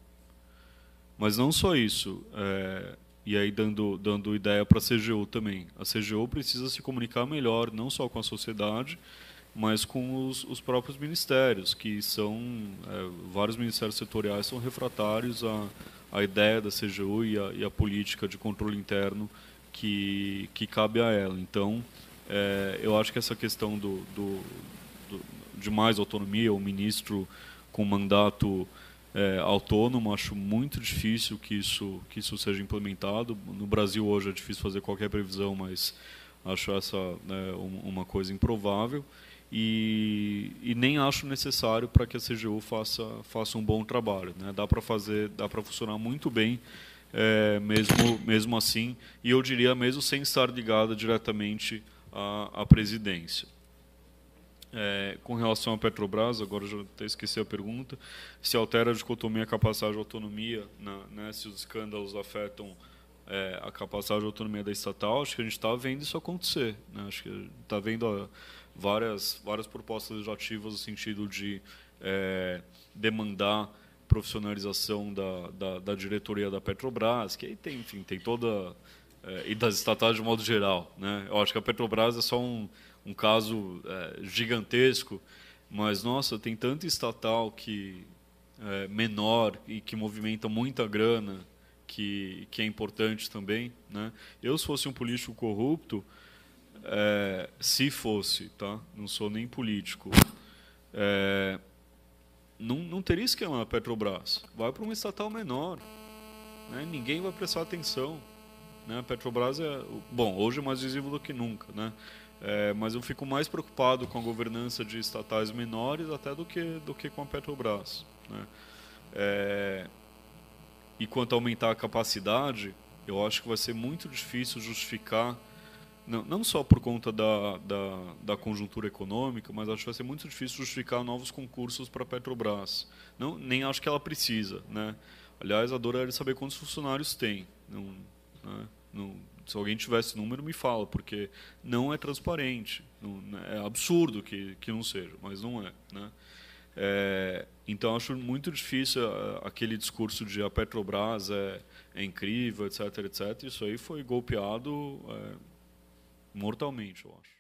Mas não só isso. É, e aí dando, dando ideia para a CGU também. A CGU precisa se comunicar melhor, não só com a sociedade, mas com os, os próprios ministérios, que são é, vários ministérios setoriais são refratários à, à ideia da CGU e à, e à política de controle interno que, que cabe a ela. Então, é, eu acho que essa questão do, do, do, de mais autonomia, o ministro com mandato é, autônomo, acho muito difícil que isso, que isso seja implementado. No Brasil hoje é difícil fazer qualquer previsão, mas acho essa né, uma coisa improvável. E, e, nem acho necessário para que a CGU faça, faça um bom trabalho. Né? Dá para fazer, dá para funcionar muito bem, é, mesmo, mesmo assim, e eu diria mesmo sem estar ligada diretamente à, à presidência. É, com relação à Petrobras, agora já até esqueci a pergunta, se altera a dicotomia capacidade-autonomia, né, se os escândalos afetam é, a capacidade autonomia da estatal, acho que a gente está vendo isso acontecer. Né, acho que está vendo ó, ah, várias, várias propostas legislativas no sentido de é, demandar profissionalização da, da, da, diretoria da Petrobras, que aí tem, enfim, tem toda... É, e das estatais de modo geral. Né? Eu acho que a Petrobras é só um um caso é, gigantesco, mas nossa, tem tanto estatal que é, menor e que movimenta muita grana que, que é importante também, né? Eu se fosse um político corrupto, é, se fosse, tá? Não sou nem político. É, não, não teria esquema Petrobras. Vai para um estatal menor. Né? Ninguém vai prestar atenção. Né? Petrobras é, bom, hoje é mais visível do que nunca. Né? É, mas eu fico mais preocupado com a governança de estatais menores até do que, do que com a Petrobras. Né? É, e quanto a aumentar a capacidade, eu acho que vai ser muito difícil justificar, não, não só por conta da, da, da, conjuntura econômica, mas acho que vai ser muito difícil justificar novos concursos para a Petrobras. Não, nem acho que ela precisa. Né? Aliás, adoraria é saber quantos funcionários tem. Não, né? não se alguém tivesse número, me fala, porque não é transparente. Não, né, é absurdo que, que não seja, mas não é. Né? É, então acho muito difícil é, aquele discurso de a Petrobras é, é incrível, etc, etc. Isso aí foi golpeado é, mortalmente, eu acho.